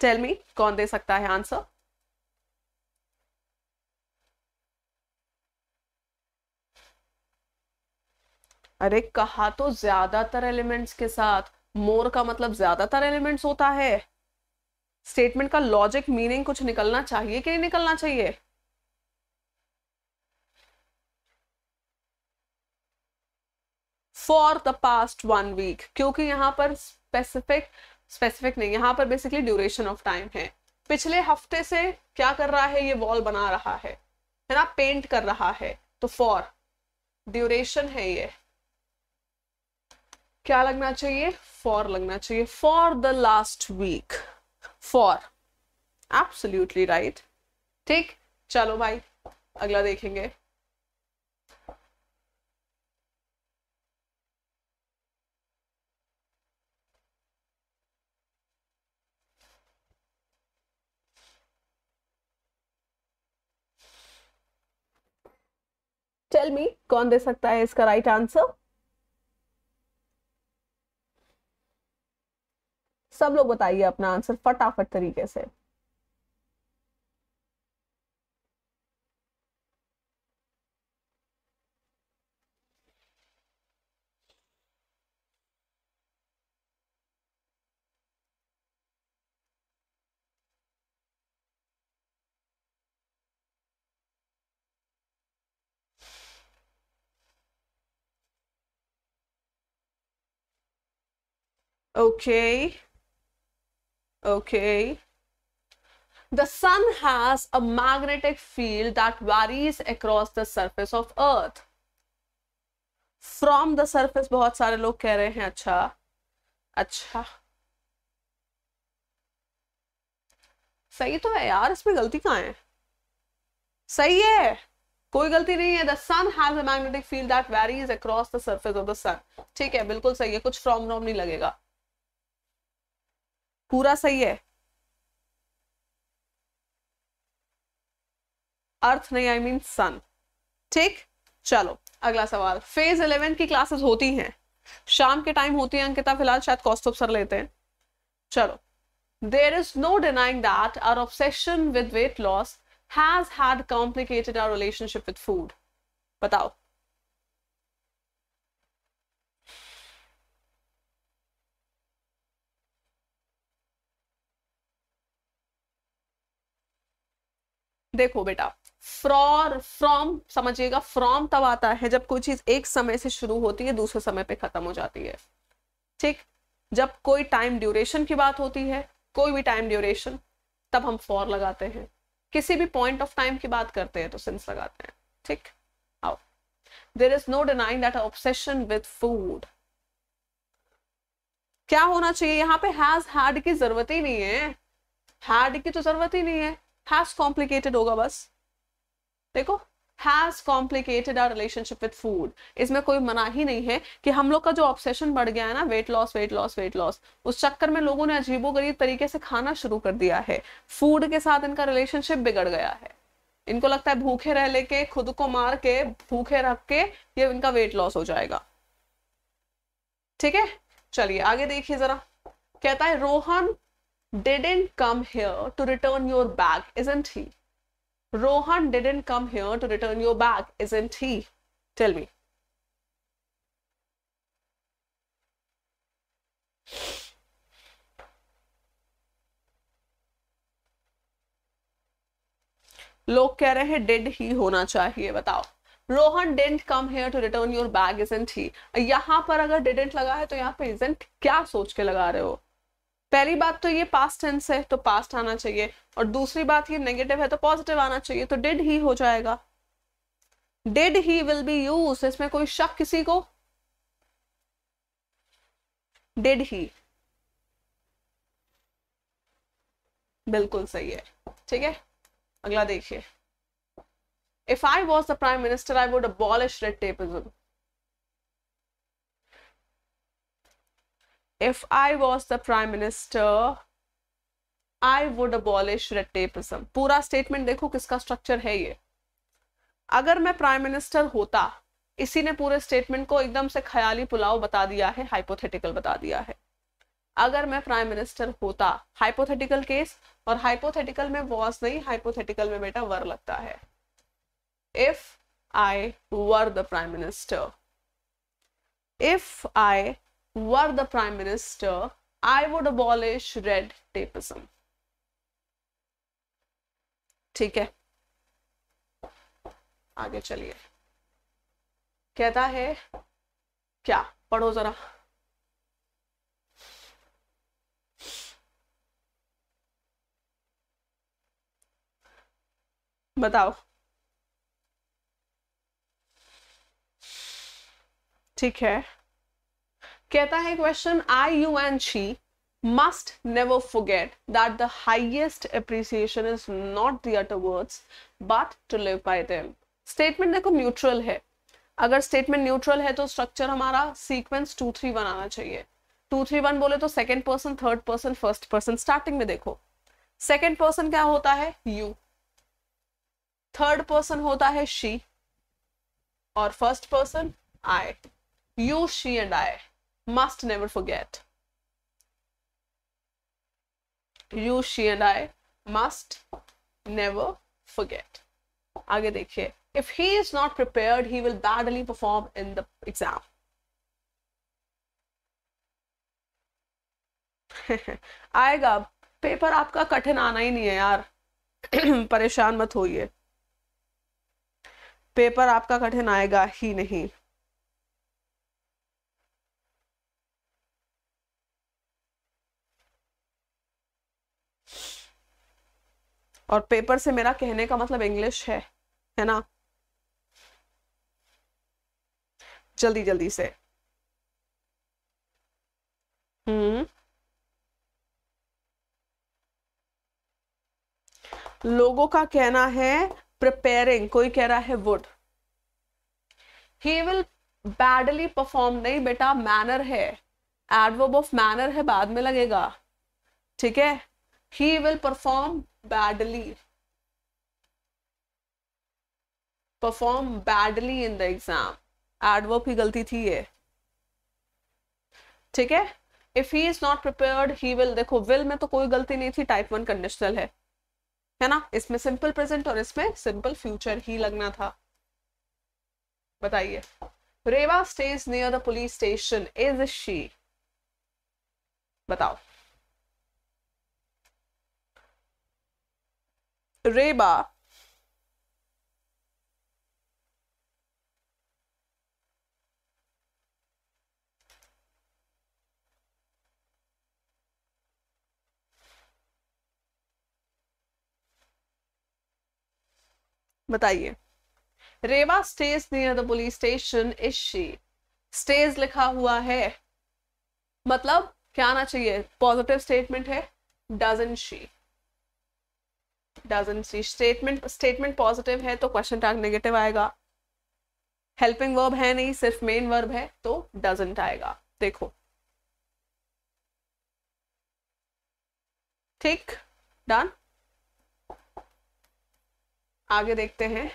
टेल मी कौन दे सकता है आंसर अरे कहा तो ज्यादातर एलिमेंट्स के साथ मोर का मतलब ज्यादातर एलिमेंट्स होता है स्टेटमेंट का लॉजिक मीनिंग कुछ निकलना चाहिए कि नहीं निकलना चाहिए for the past one week क्योंकि यहां पर स्पेसिफिक स्पेसिफिक नहीं यहां पर बेसिकली ड्यूरेशन ऑफ टाइम है पिछले हफ्ते से क्या कर रहा है ये वॉल बना रहा है है ना पेंट कर रहा है तो फॉर ड्यूरेशन है ये क्या लगना चाहिए फॉर लगना चाहिए for the last week for absolutely right ठीक चलो भाई अगला देखेंगे टेल मी कौन दे सकता है इसका राइट right आंसर सब लोग बताइए अपना आंसर फटाफट तरीके से okay Okay. The sun has a magnetic field that varies across the surface of earth. From the surface बहुत सारे लोग कह रहे हैं अच्छा अच्छा सही तो है यार इसमें गलती कहाँ है सही है कोई गलती नहीं है the sun has a magnetic field that varies across the surface of the sun ठीक है बिल्कुल सही है कुछ फ्रॉम रॉम नहीं लगेगा पूरा सही है अर्थ नहीं आई मीन सन ठीक चलो अगला सवाल फेज इलेवन की क्लासेस होती हैं शाम के टाइम होती है अंकिता फिलहाल शायद कॉस्टोप सर लेते हैं चलो there is no denying that our obsession with weight loss has had complicated our relationship with food बताओ देखो बेटा फ्रॉर फ्रॉम समझिएगा फ्रॉम तब आता है जब कोई चीज एक समय से शुरू होती है दूसरे समय पे खत्म हो जाती है ठीक जब कोई टाइम ड्यूरेशन की बात होती है कोई भी टाइम ड्यूरेशन तब हम फॉर लगाते हैं किसी भी पॉइंट ऑफ टाइम की बात करते हैं तो सिंस लगाते हैं ठीक आओ there is no denying that obsession with food क्या होना चाहिए यहाँ पे हैज हार्ड की जरूरत ही नहीं है हार्ड की तो जरूरत ही नहीं है हैज कॉम्प्लिकेटेड होगा बस देखो has complicated our relationship with food इसमें कोई मना ही नहीं है कि हम लोग का जो ऑब्सेशन बढ़ गया है ना weight loss weight loss weight loss उस चक्कर में लोगों ने अजीबो गरीब तरीके से खाना शुरू कर दिया है फूड के साथ इनका रिलेशनशिप बिगड़ गया है इनको लगता है भूखे रह लेके खुद को मार के भूखे रख के ये इनका वेट लॉस हो जाएगा ठीक है चलिए आगे देखिए जरा कहता है Rohan didn't come here to return your bag, isn't he? Rohan didn't come here to return your bag, isn't he? Tell me. लोग कह रहे हैं डेड ही होना चाहिए बताओ Rohan didn't come here to return your bag isn't he यहां पर अगर डिडेंट लगा है तो यहाँ पे इजेंट क्या सोच के लगा रहे हो पहली बात तो ये पास्ट टेंस है तो पास्ट आना चाहिए और दूसरी बात ये नेगेटिव है तो पॉजिटिव आना चाहिए तो डिड ही हो जाएगा did he will be use इसमें कोई शक किसी को डिड ही बिल्कुल सही है ठीक है अगला देखिए if I was the prime minister I would abolish red tapism if I was the prime minister, I would abolish red tapeism. pura statement dekho kiska structure hai ye agar main prime minister hota इसी ने पूरे statement को एकदम से ख्याली पुलाव बता दिया है hypothetical बता दिया है अगर मैं प्राइम मिनिस्टर होता हाइपोथेटिकल केस और हाइपोथेटिकल में वॉज नहीं हाइपोथेटिकल में बेटा वर लगता है if I were the prime minister if I were the prime minister, I would abolish red tapeism. ठीक है आगे चलिए कहता है क्या पढ़ो जरा बताओ ठीक है कहता है question I you and she must never forget that the highest appreciation is not there to words but to live by them statement देखो न्यूट्रल है अगर स्टेटमेंट न्यूट्रल है तो स्ट्रक्चर हमारा सीक्वेंस टू थ्री वन आना चाहिए to three one बोले तो second person third person first person starting में देखो सेकेंड पर्सन क्या होता है यू थर्ड पर्सन होता है शी और first person I you she and I must never forget. You, she and I must never forget. आगे देखिए if he is not prepared he will badly perform in the exam आएगा paper आपका कठिन आना ही नहीं है यार परेशान मत होइए पेपर आपका कठिन आएगा ही नहीं और पेपर से मेरा कहने का मतलब इंग्लिश है है ना जल्दी जल्दी से हम्म लोगों का कहना है प्रिपेयरिंग कोई कह रहा है would he will badly perform नहीं बेटा मैनर है एडवर्ब ऑफ मैनर है बाद में लगेगा ठीक है he will perform badly perform badly in the exam adverb की गलती थी ये ठीक है if he is not prepared he will देखो विल में तो कोई गलती नहीं थी टाइप वन कंडीशनल है है ना इसमें सिंपल प्रेजेंट और इसमें सिंपल फ्यूचर ही लगना था बताइए Reva stays near the police station is she बताओ Reba. बताइए Reva stays near the police station is she stays लिखा हुआ है मतलब क्या आना चाहिए पॉजिटिव स्टेटमेंट है doesn't she doesn't she statement statement positive है तो क्वेश्चन टैग नेगेटिव आएगा हेल्पिंग वर्ब है नहीं सिर्फ मेन वर्ब है तो डजेंट आएगा देखो ठीक डन आगे देखते हैं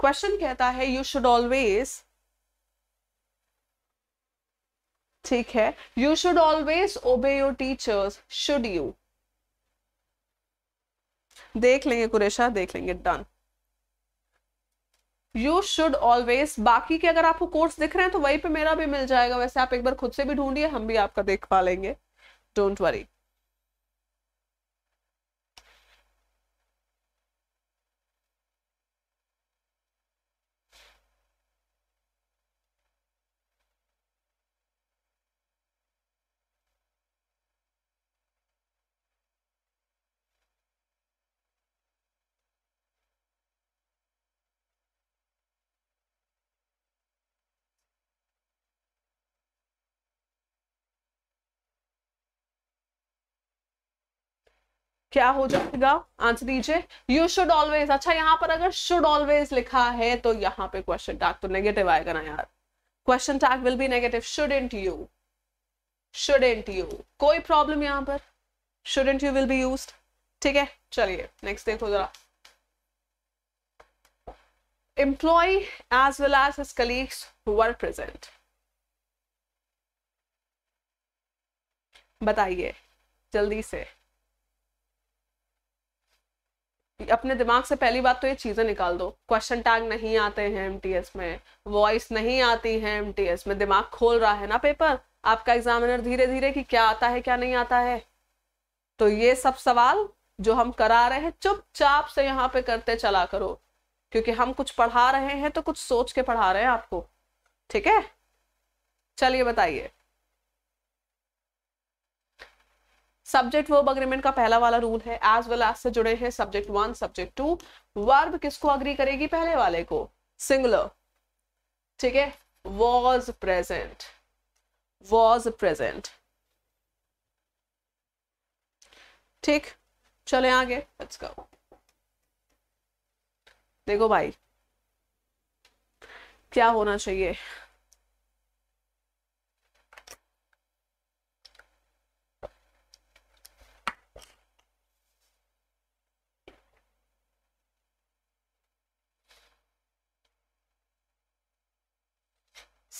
क्वेश्चन कहता है यू शुड ऑलवेज ठीक है you should always obey your teachers should you देख लेंगे कुरेशा देख लेंगे डन यू शुड ऑलवेज बाकी के अगर आपको कोर्स दिख रहे हैं तो वहीं पे मेरा भी मिल जाएगा वैसे आप एक बार खुद से भी ढूंढिए हम भी आपका देख पा लेंगे डोंट वरी क्या हो जाएगा आंसर दीजिए यू शुड ऑलवेज अच्छा यहाँ पर अगर शुड ऑलवेज लिखा है तो यहाँ पे क्वेश्चन टैग तो नेगेटिव आएगा ना यार question tag will be negative shouldn't you shouldn't you कोई प्रॉब्लम यहाँ पर shouldn't you will be use ठीक है चलिए नेक्स्ट देखो जरा employee as well as his colleagues were present बताइए जल्दी से अपने दिमाग से पहली बात तो ये चीज़ें निकाल दो क्वेश्चन टैग नहीं आते हैं एम में वॉइस नहीं आती है एम में दिमाग खोल रहा है ना पेपर आपका एग्जामिनर धीरे धीरे कि क्या आता है क्या नहीं आता है तो ये सब सवाल जो हम करा रहे हैं चुपचाप से यहाँ पे करते चला करो क्योंकि हम कुछ पढ़ा रहे हैं तो कुछ सोच के पढ़ा रहे हैं आपको ठीक है चलिए बताइए सब्जेक्ट वर्ब अग्रीमेंट का पहला वाला रूल है एज वेल एज से जुड़े हैं subject one subject two verb किसको अग्री करेगी पहले वाले को सिंगुलर ठीक है वॉज प्रेजेंट वॉज प्रेजेंट ठीक चले आगे लेट्स गो देखो भाई क्या होना चाहिए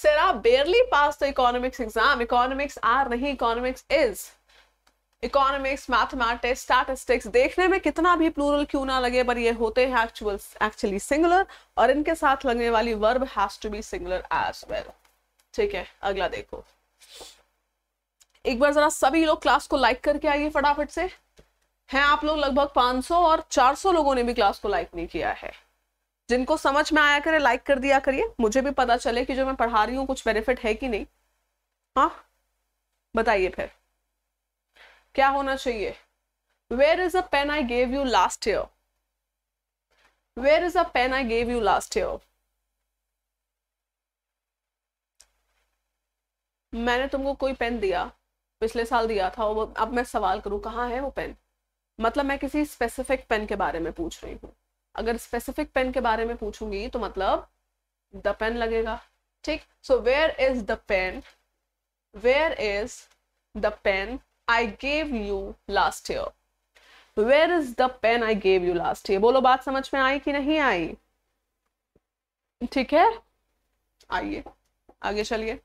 said I barely passed the economics exam. Economics are नहीं economics is. Economics mathematics statistics देखने में कितना भी प्लूरल क्यों ना लगे पर ये होते हैं एक्चुअल एक्चुअली सिंगुलर और इनके साथ लगने वाली verb has to be singular as well ठीक है अगला देखो एक बार जरा सभी लोग क्लास को लाइक करके आइए फटाफट से हैं आप लोग लगभग 500 और 400 लोगों ने भी क्लास को लाइक नहीं किया है जिनको समझ में आया करे लाइक कर दिया करिए मुझे भी पता चले कि जो मैं पढ़ा रही हूँ कुछ बेनिफिट है कि नहीं हाँ बताइए फिर क्या होना चाहिए where is a pen I gave you last year where is a pen I gave you last year मैंने तुमको कोई पेन दिया पिछले साल दिया था अब मैं सवाल करूं कहाँ है वो पेन मतलब मैं किसी स्पेसिफिक पेन के बारे में पूछ रही हूँ अगर स्पेसिफिक पेन के बारे में पूछूंगी तो मतलब द पेन लगेगा ठीक so where is the pen where is the pen I gave you last year where is the pen I gave you last year बोलो बात समझ में आई कि नहीं आई ठीक है आइए आगे चलिए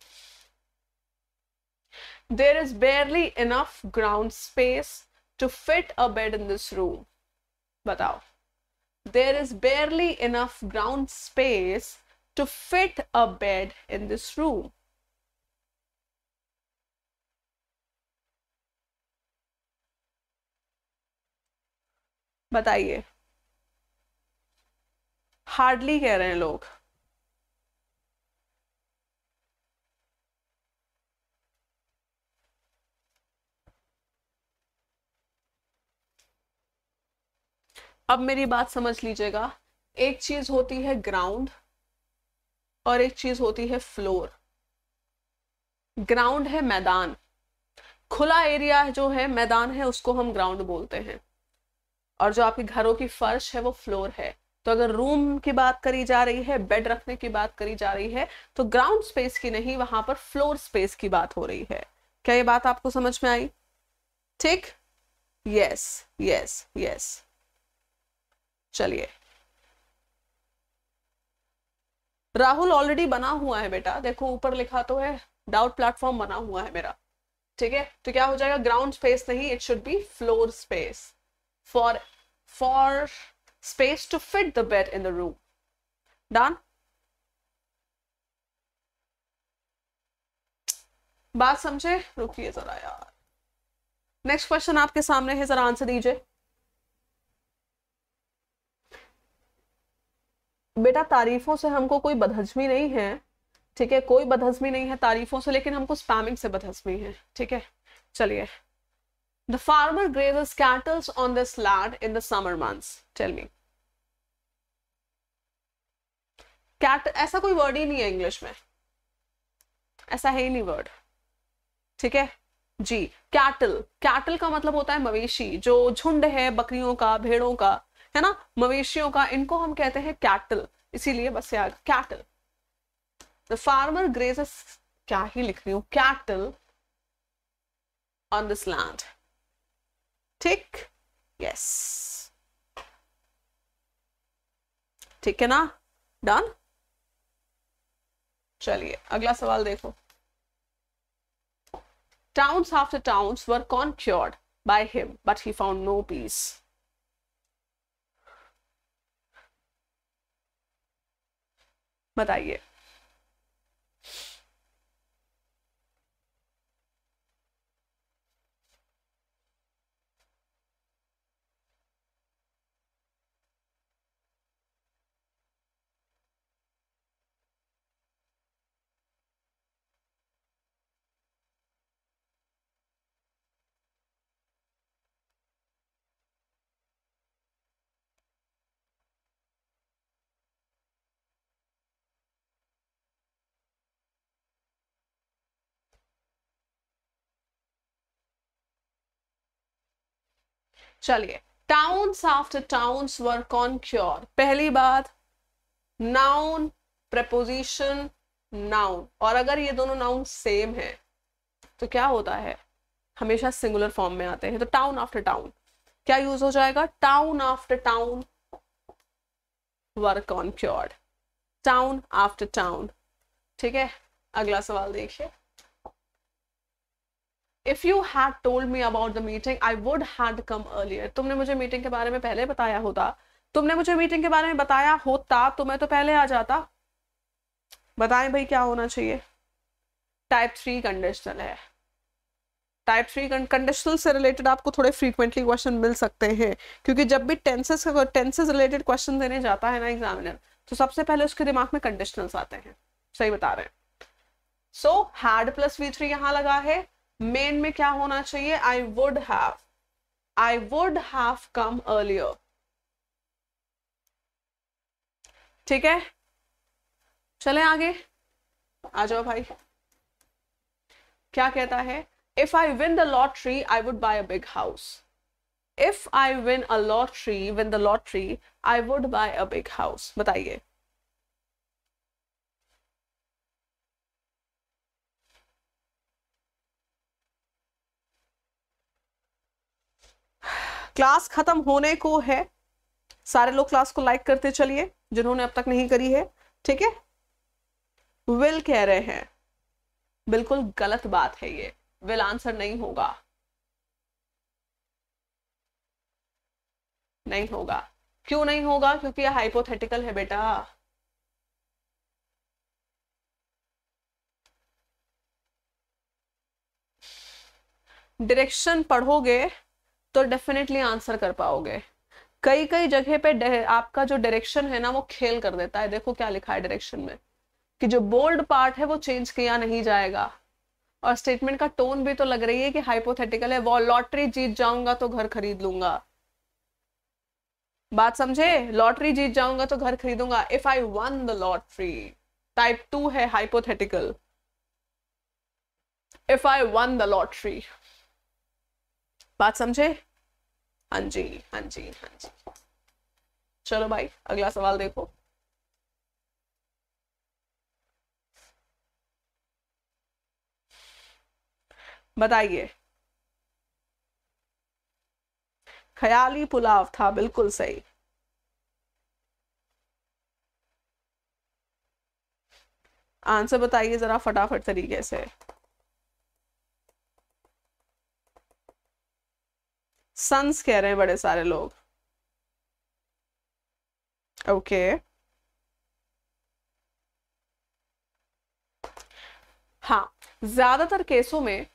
there is barely enough ground space to fit a bed in this room बताओ there is barely enough ground space to fit a bed in this room. बताइए हार्डली कह रहे हैं लोग अब मेरी बात समझ लीजिएगा एक चीज होती है ग्राउंड और एक चीज होती है फ्लोर ग्राउंड है मैदान खुला एरिया जो है मैदान है उसको हम ग्राउंड बोलते हैं और जो आपके घरों की फर्श है वो फ्लोर है तो अगर रूम की बात करी जा रही है बेड रखने की बात करी जा रही है तो ग्राउंड स्पेस की नहीं वहां पर फ्लोर स्पेस की बात हो रही है क्या ये बात आपको समझ में आई ठीक यस यस यस चलिए राहुल ऑलरेडी बना हुआ है बेटा देखो ऊपर लिखा तो है डाउट प्लेटफॉर्म बना हुआ है मेरा ठीक है तो क्या हो जाएगा ग्राउंड स्पेस नहीं it should be floor space for for space to fit the bed in the room done बात समझे रुकिए जरा यार नेक्स्ट क्वेश्चन आपके सामने है जरा आंसर दीजिए बेटा तारीफों से हमको कोई बदहजमी नहीं है ठीक है कोई बदहजमी नहीं है तारीफों से लेकिन हमको स्पैमिंग से बदहजमी है ठीक है चलिए the farmer grazes cattles on this land in the summer months tell me cat ऐसा कोई वर्ड ही नहीं है इंग्लिश में ऐसा है ही नहीं वर्ड ठीक है जी कैटल कैटल का मतलब होता है मवेशी जो झुंड है बकरियों का भेड़ों का है ना मवेशियों का इनको हम कहते हैं कैटल इसीलिए बस यार कैटल द फार्मर ग्रेज क्या ही लिख रही हूं कैटल ऑन दिस लैंड ठीक यस ठीक है ना डन चलिए अगला सवाल देखो towns the towns were conquered by him but he found no peace बताइए चलिए towns after towns were cure पहली बात नाउन प्रपोजिशन नाउन और अगर ये दोनों नाउन सेम है तो क्या होता है हमेशा सिंगुलर फॉर्म में आते हैं तो टाउन आफ्टर टाउन क्या यूज हो जाएगा town after town work on conquered town after town ठीक है अगला सवाल देखिए if you had told me about the meeting I would had come earlier तुमने मुझे मीटिंग के बारे में पहले बताया होता तुमने मुझे मीटिंग के बारे में बताया होता तो मैं तो पहले आ जाता बताएं भाई क्या होना चाहिए टाइप थ्री कंडीशनल है टाइप थ्री कंडीशनल से रिलेटेड आपको थोड़े फ्रीक्वेंटली क्वेश्चन मिल सकते हैं क्योंकि जब भी टेंसेस का टेंसेस रिलेटेड क्वेश्चन देने जाता है ना एग्जामिनर तो सबसे पहले उसके दिमाग में कंडीशनल्स आते हैं सही बता रहे हैं so had plus V three यहाँ लगा है मेन में क्या होना चाहिए I would have I would have come earlier ठीक है चले आगे आ जाओ भाई क्या कहता है if I win the lottery I would buy a big house if I win a lottery win the lottery I would buy a big house बताइए क्लास खत्म होने को है सारे लोग क्लास को लाइक करते चलिए जिन्होंने अब तक नहीं करी है ठीक है विल कह रहे हैं बिल्कुल गलत बात है ये विल आंसर नहीं होगा नहीं होगा क्यों नहीं होगा क्योंकि यह हाइपोथेटिकल है बेटा डायरेक्शन पढ़ोगे तो डेफिनेटली आंसर कर पाओगे कई कई जगह पे आपका जो डायरेक्शन है ना वो खेल कर देता है देखो क्या लिखा है डायरेक्शन में कि जो बोल्ड पार्ट है वो चेंज किया नहीं जाएगा और स्टेटमेंट का टोन भी तो लग रही है कि हाइपोथेटिकल है वो लॉटरी जीत जाऊंगा तो घर खरीद लूंगा बात समझे लॉटरी जीत जाऊंगा तो घर खरीदूंगा if I won the lottery type two है hypothetical if I won the lottery बात समझे हाँ जी हाँ जी हाँ जी चलो भाई अगला सवाल देखो बताइए ख्याली पुलाव था बिल्कुल सही आंसर बताइए जरा फटाफट तरीके से सन्स कह रहे हैं बड़े सारे लोग ओके okay. हाँ ज्यादातर केसों में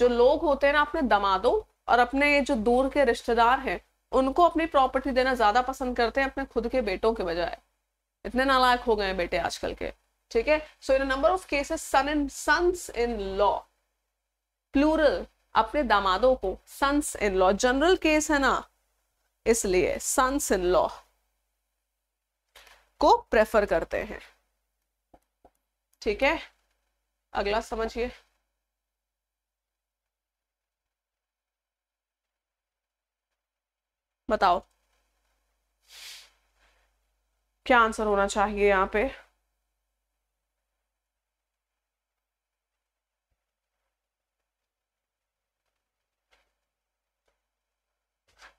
जो लोग होते हैं ना अपने दमादों और अपने जो दूर के रिश्तेदार हैं उनको अपनी प्रॉपर्टी देना ज्यादा पसंद करते हैं अपने खुद के बेटों के बजाय इतने नालायक हो गए हैं बेटे आजकल के ठीक है so in number of cases son in sons in law plural अपने दामादों को sons in law general case है ना इसलिए सन्स इन लॉ को प्रेफर करते हैं ठीक है अगला समझिए बताओ क्या आंसर होना चाहिए यहां पे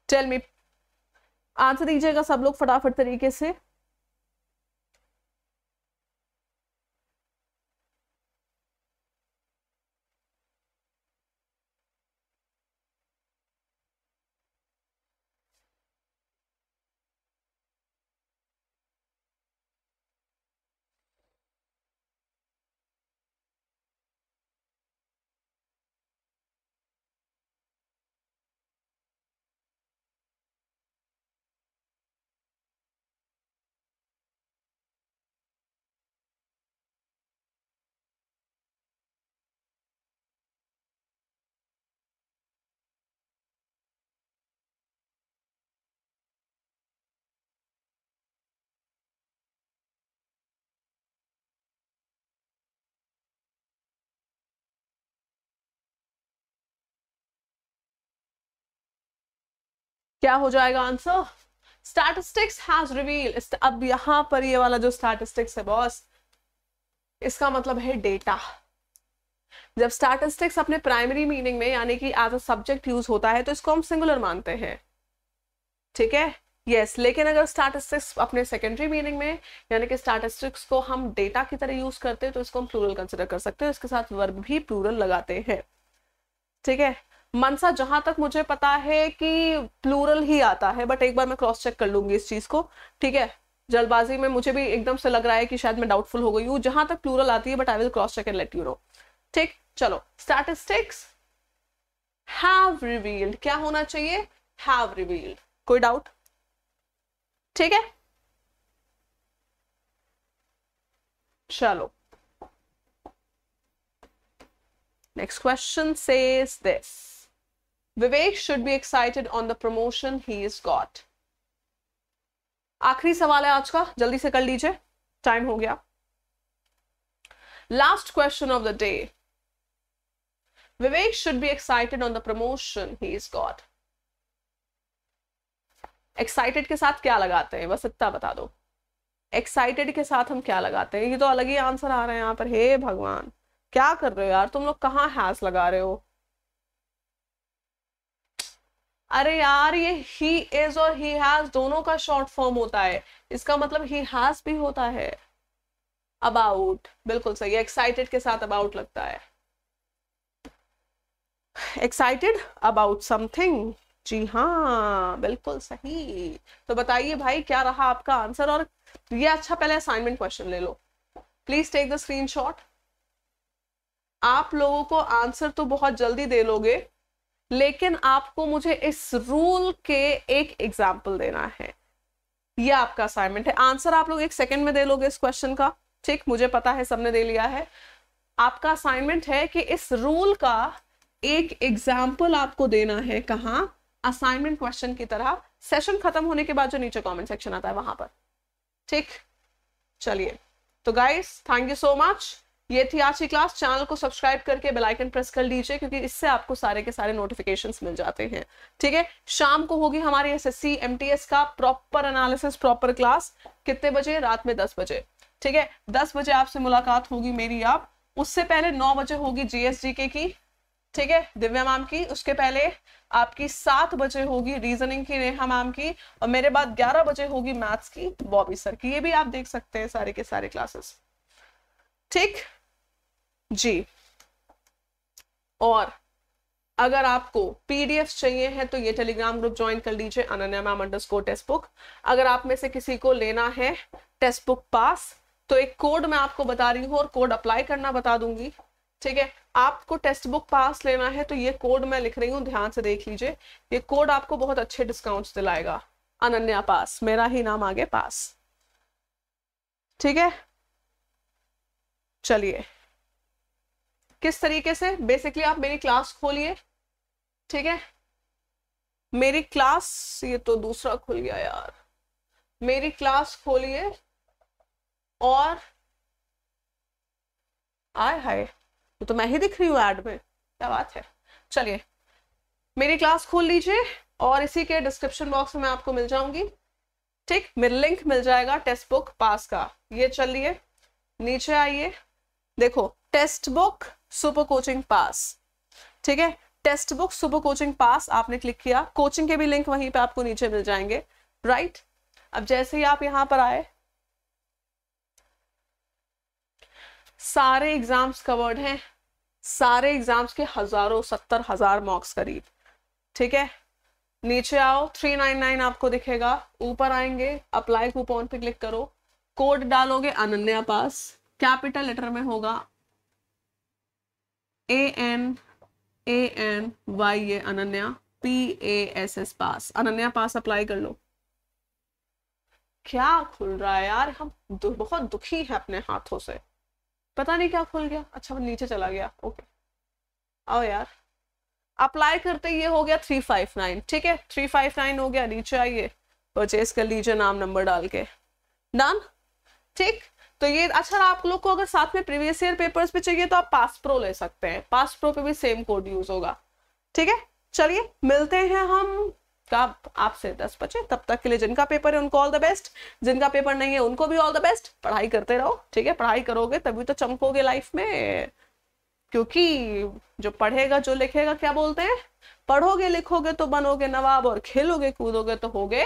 टेल मी आंसर दीजिएगा सब लोग फटाफट तरीके से क्या हो जाएगा आंसर स्टैटिस्टिक्स हैज रिवील अब यहां पर ये वाला जो स्टैटिस्टिक्स है बॉस इसका मतलब है डेटा जब स्टैटिस्टिक्स अपने प्राइमरी मीनिंग में यानी कि एज अ सब्जेक्ट यूज होता है तो इसको हम सिंगुलर मानते हैं ठीक है यस yes, लेकिन अगर स्टैटिस्टिक्स अपने सेकेंडरी मीनिंग में यानी कि स्टैटिस्टिक्स को हम डेटा की तरह यूज करते हैं तो इसको हम प्लूरल कंसिडर कर सकते हैं इसके साथ वर्ब भी प्लूरल लगाते हैं ठीक है मनसा जहां तक मुझे पता है कि प्लूरल ही आता है बट एक बार मैं क्रॉस चेक कर लूंगी इस चीज को ठीक है जल्दबाजी में मुझे भी एकदम से लग रहा है कि शायद मैं डाउटफुल हो गई हूँ जहां तक प्लूरल आती है but I will cross check and let you know ठीक चलो स्टैटिस्टिक्स हैव रिवील्ड क्या होना चाहिए हैव रिवील्ड कोई डाउट ठीक है चलो next question says this Vivek should be excited on the promotion he is got आखिरी सवाल है आज का जल्दी से कर लीजिए टाइम हो गया last question of the day Vivek should be excited on the promotion he is got excited के साथ क्या लगाते हैं बस इतना बता दो एक्साइटेड के साथ हम क्या लगाते हैं ये तो अलग ही आंसर आ रहे हैं यहाँ पर हे भगवान क्या कर रहे हो यार तुम लोग कहाँ हैस लगा रहे हो अरे यार ये ही इज और ही हैज दोनों का शॉर्ट फॉर्म होता है इसका मतलब ही हैज भी होता है अबाउट बिल्कुल सही एक्साइटेड के साथ अबाउट लगता है एक्साइटेड अबाउट समथिंग जी हाँ बिल्कुल सही तो बताइए भाई क्या रहा आपका आंसर और ये अच्छा पहले असाइनमेंट क्वेश्चन ले लो प्लीज टेक द स्क्रीनशॉट आप लोगों को आंसर तो बहुत जल्दी दे लोगे लेकिन आपको मुझे इस रूल के एक एग्जाम्पल देना है ये आपका असाइनमेंट है आंसर आप लोग एक सेकेंड में दे लोगे इस क्वेश्चन का ठीक मुझे पता है सबने दे लिया है आपका असाइनमेंट है कि इस रूल का एक एग्जाम्पल आपको देना है कहा असाइनमेंट क्वेश्चन की तरह सेशन खत्म होने के बाद जो नीचे कमेंट सेक्शन आता है वहां पर ठीक चलिए तो guys thank you so much ये थी आज की क्लास चैनल को सब्सक्राइब करके बेल आइकन प्रेस कर लीजिए क्योंकि इससे आपको सारे के सारे नोटिफिकेशन मिल जाते हैं ठीक है शाम को होगी हमारी एस एस का प्रॉपर एनालिसिस प्रॉपर क्लास कितने बजे रात में दस बजे ठीक है दस बजे आपसे मुलाकात होगी मेरी आप उससे पहले नौ बजे होगी जीएसडी के की ठीक है दिव्या मैम की उसके पहले आपकी सात बजे होगी रीजनिंग की नेहा मैम की और मेरे बाद ग्यारह बजे होगी मैथ्स की बॉबी सर की ये भी आप देख सकते हैं सारे के सारे क्लासेस ठीक जी और अगर आपको पीडीएफ चाहिए है तो ये टेलीग्राम ग्रुप ज्वाइन कर लीजिए Ananya ma'am underscore textbook अगर आप में से किसी को लेना है टेक्स्ट बुक पास तो एक कोड मैं आपको बता रही हूँ और कोड अप्लाई करना बता दूंगी ठीक है आपको टेक्स्ट बुक पास लेना है तो ये कोड मैं लिख रही हूँ ध्यान से देख लीजिए ये कोड आपको बहुत अच्छे डिस्काउंट दिलाएगा अनन्या पास मेरा ही नाम आगे पास ठीक है चलिए किस तरीके से बेसिकली आप मेरी क्लास खोलिए ठीक है मेरी क्लास ये तो दूसरा खुल गया यार मेरी क्लास खोलिए और आय हाय तो मैं ही दिख रही हूँ एड में क्या बात है चलिए मेरी क्लास खोल लीजिए और इसी के डिस्क्रिप्शन बॉक्स में आपको मिल जाऊंगी ठीक मेरे लिंक मिल जाएगा टेस्ट बुक पास का ये चलिए नीचे आइए देखो test book super coaching pass ठीक है textbook super coaching pass आपने क्लिक किया कोचिंग के भी लिंक वहीं पे आपको नीचे मिल जाएंगे राइट अब जैसे ही आप यहां पर आए सारे एग्जाम्स कवर्ड हैं सारे एग्जाम्स के हजारों सत्तर हजार मॉक्स करीब ठीक है नीचे आओ 399 आपको दिखेगा ऊपर आएंगे अप्लाई कूपन पे क्लिक करो कोड डालोगे अनन्या पास कैपिटल लेटर में होगा A N A N Y A Ananya P A S S pass Ananya pass apply कर लो क्या खुल रहा है यार हम दु, बहुत दुखी हैं अपने हाथों से पता नहीं क्या खुल गया अच्छा वो नीचे चला गया ओके आओ यार अप्लाई करते ये हो गया थ्री फाइव नाइन ठीक है थ्री फाइव नाइन हो गया नीचे आइए परचेज कर लीजिए नाम नंबर डाल के डन ठीक तो ये अच्छा आप लोग को अगर साथ में प्रीवियस ईयर पेपर्स पे चाहिए तो आप पास प्रो ले सकते हैं पास प्रो पे भी सेम कोड यूज होगा ठीक है चलिए मिलते हैं हम कब आपसे दस बजे तब तक के लिए जिनका पेपर है उनको ऑल द बेस्ट जिनका पेपर नहीं है उनको भी ऑल द बेस्ट पढ़ाई करते रहो ठीक है पढ़ाई करोगे तभी तो चमकोगे लाइफ में क्योंकि जो पढ़ेगा जो लिखेगा क्या बोलते हैं पढ़ोगे लिखोगे तो बनोगे नवाब और खेलोगे कूदोगे तो होगे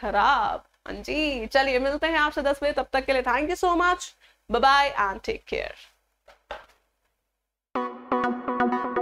खराब हाँ जी चलिए मिलते हैं आपसे दस बजे तब तक के लिए thank you so much bye and take care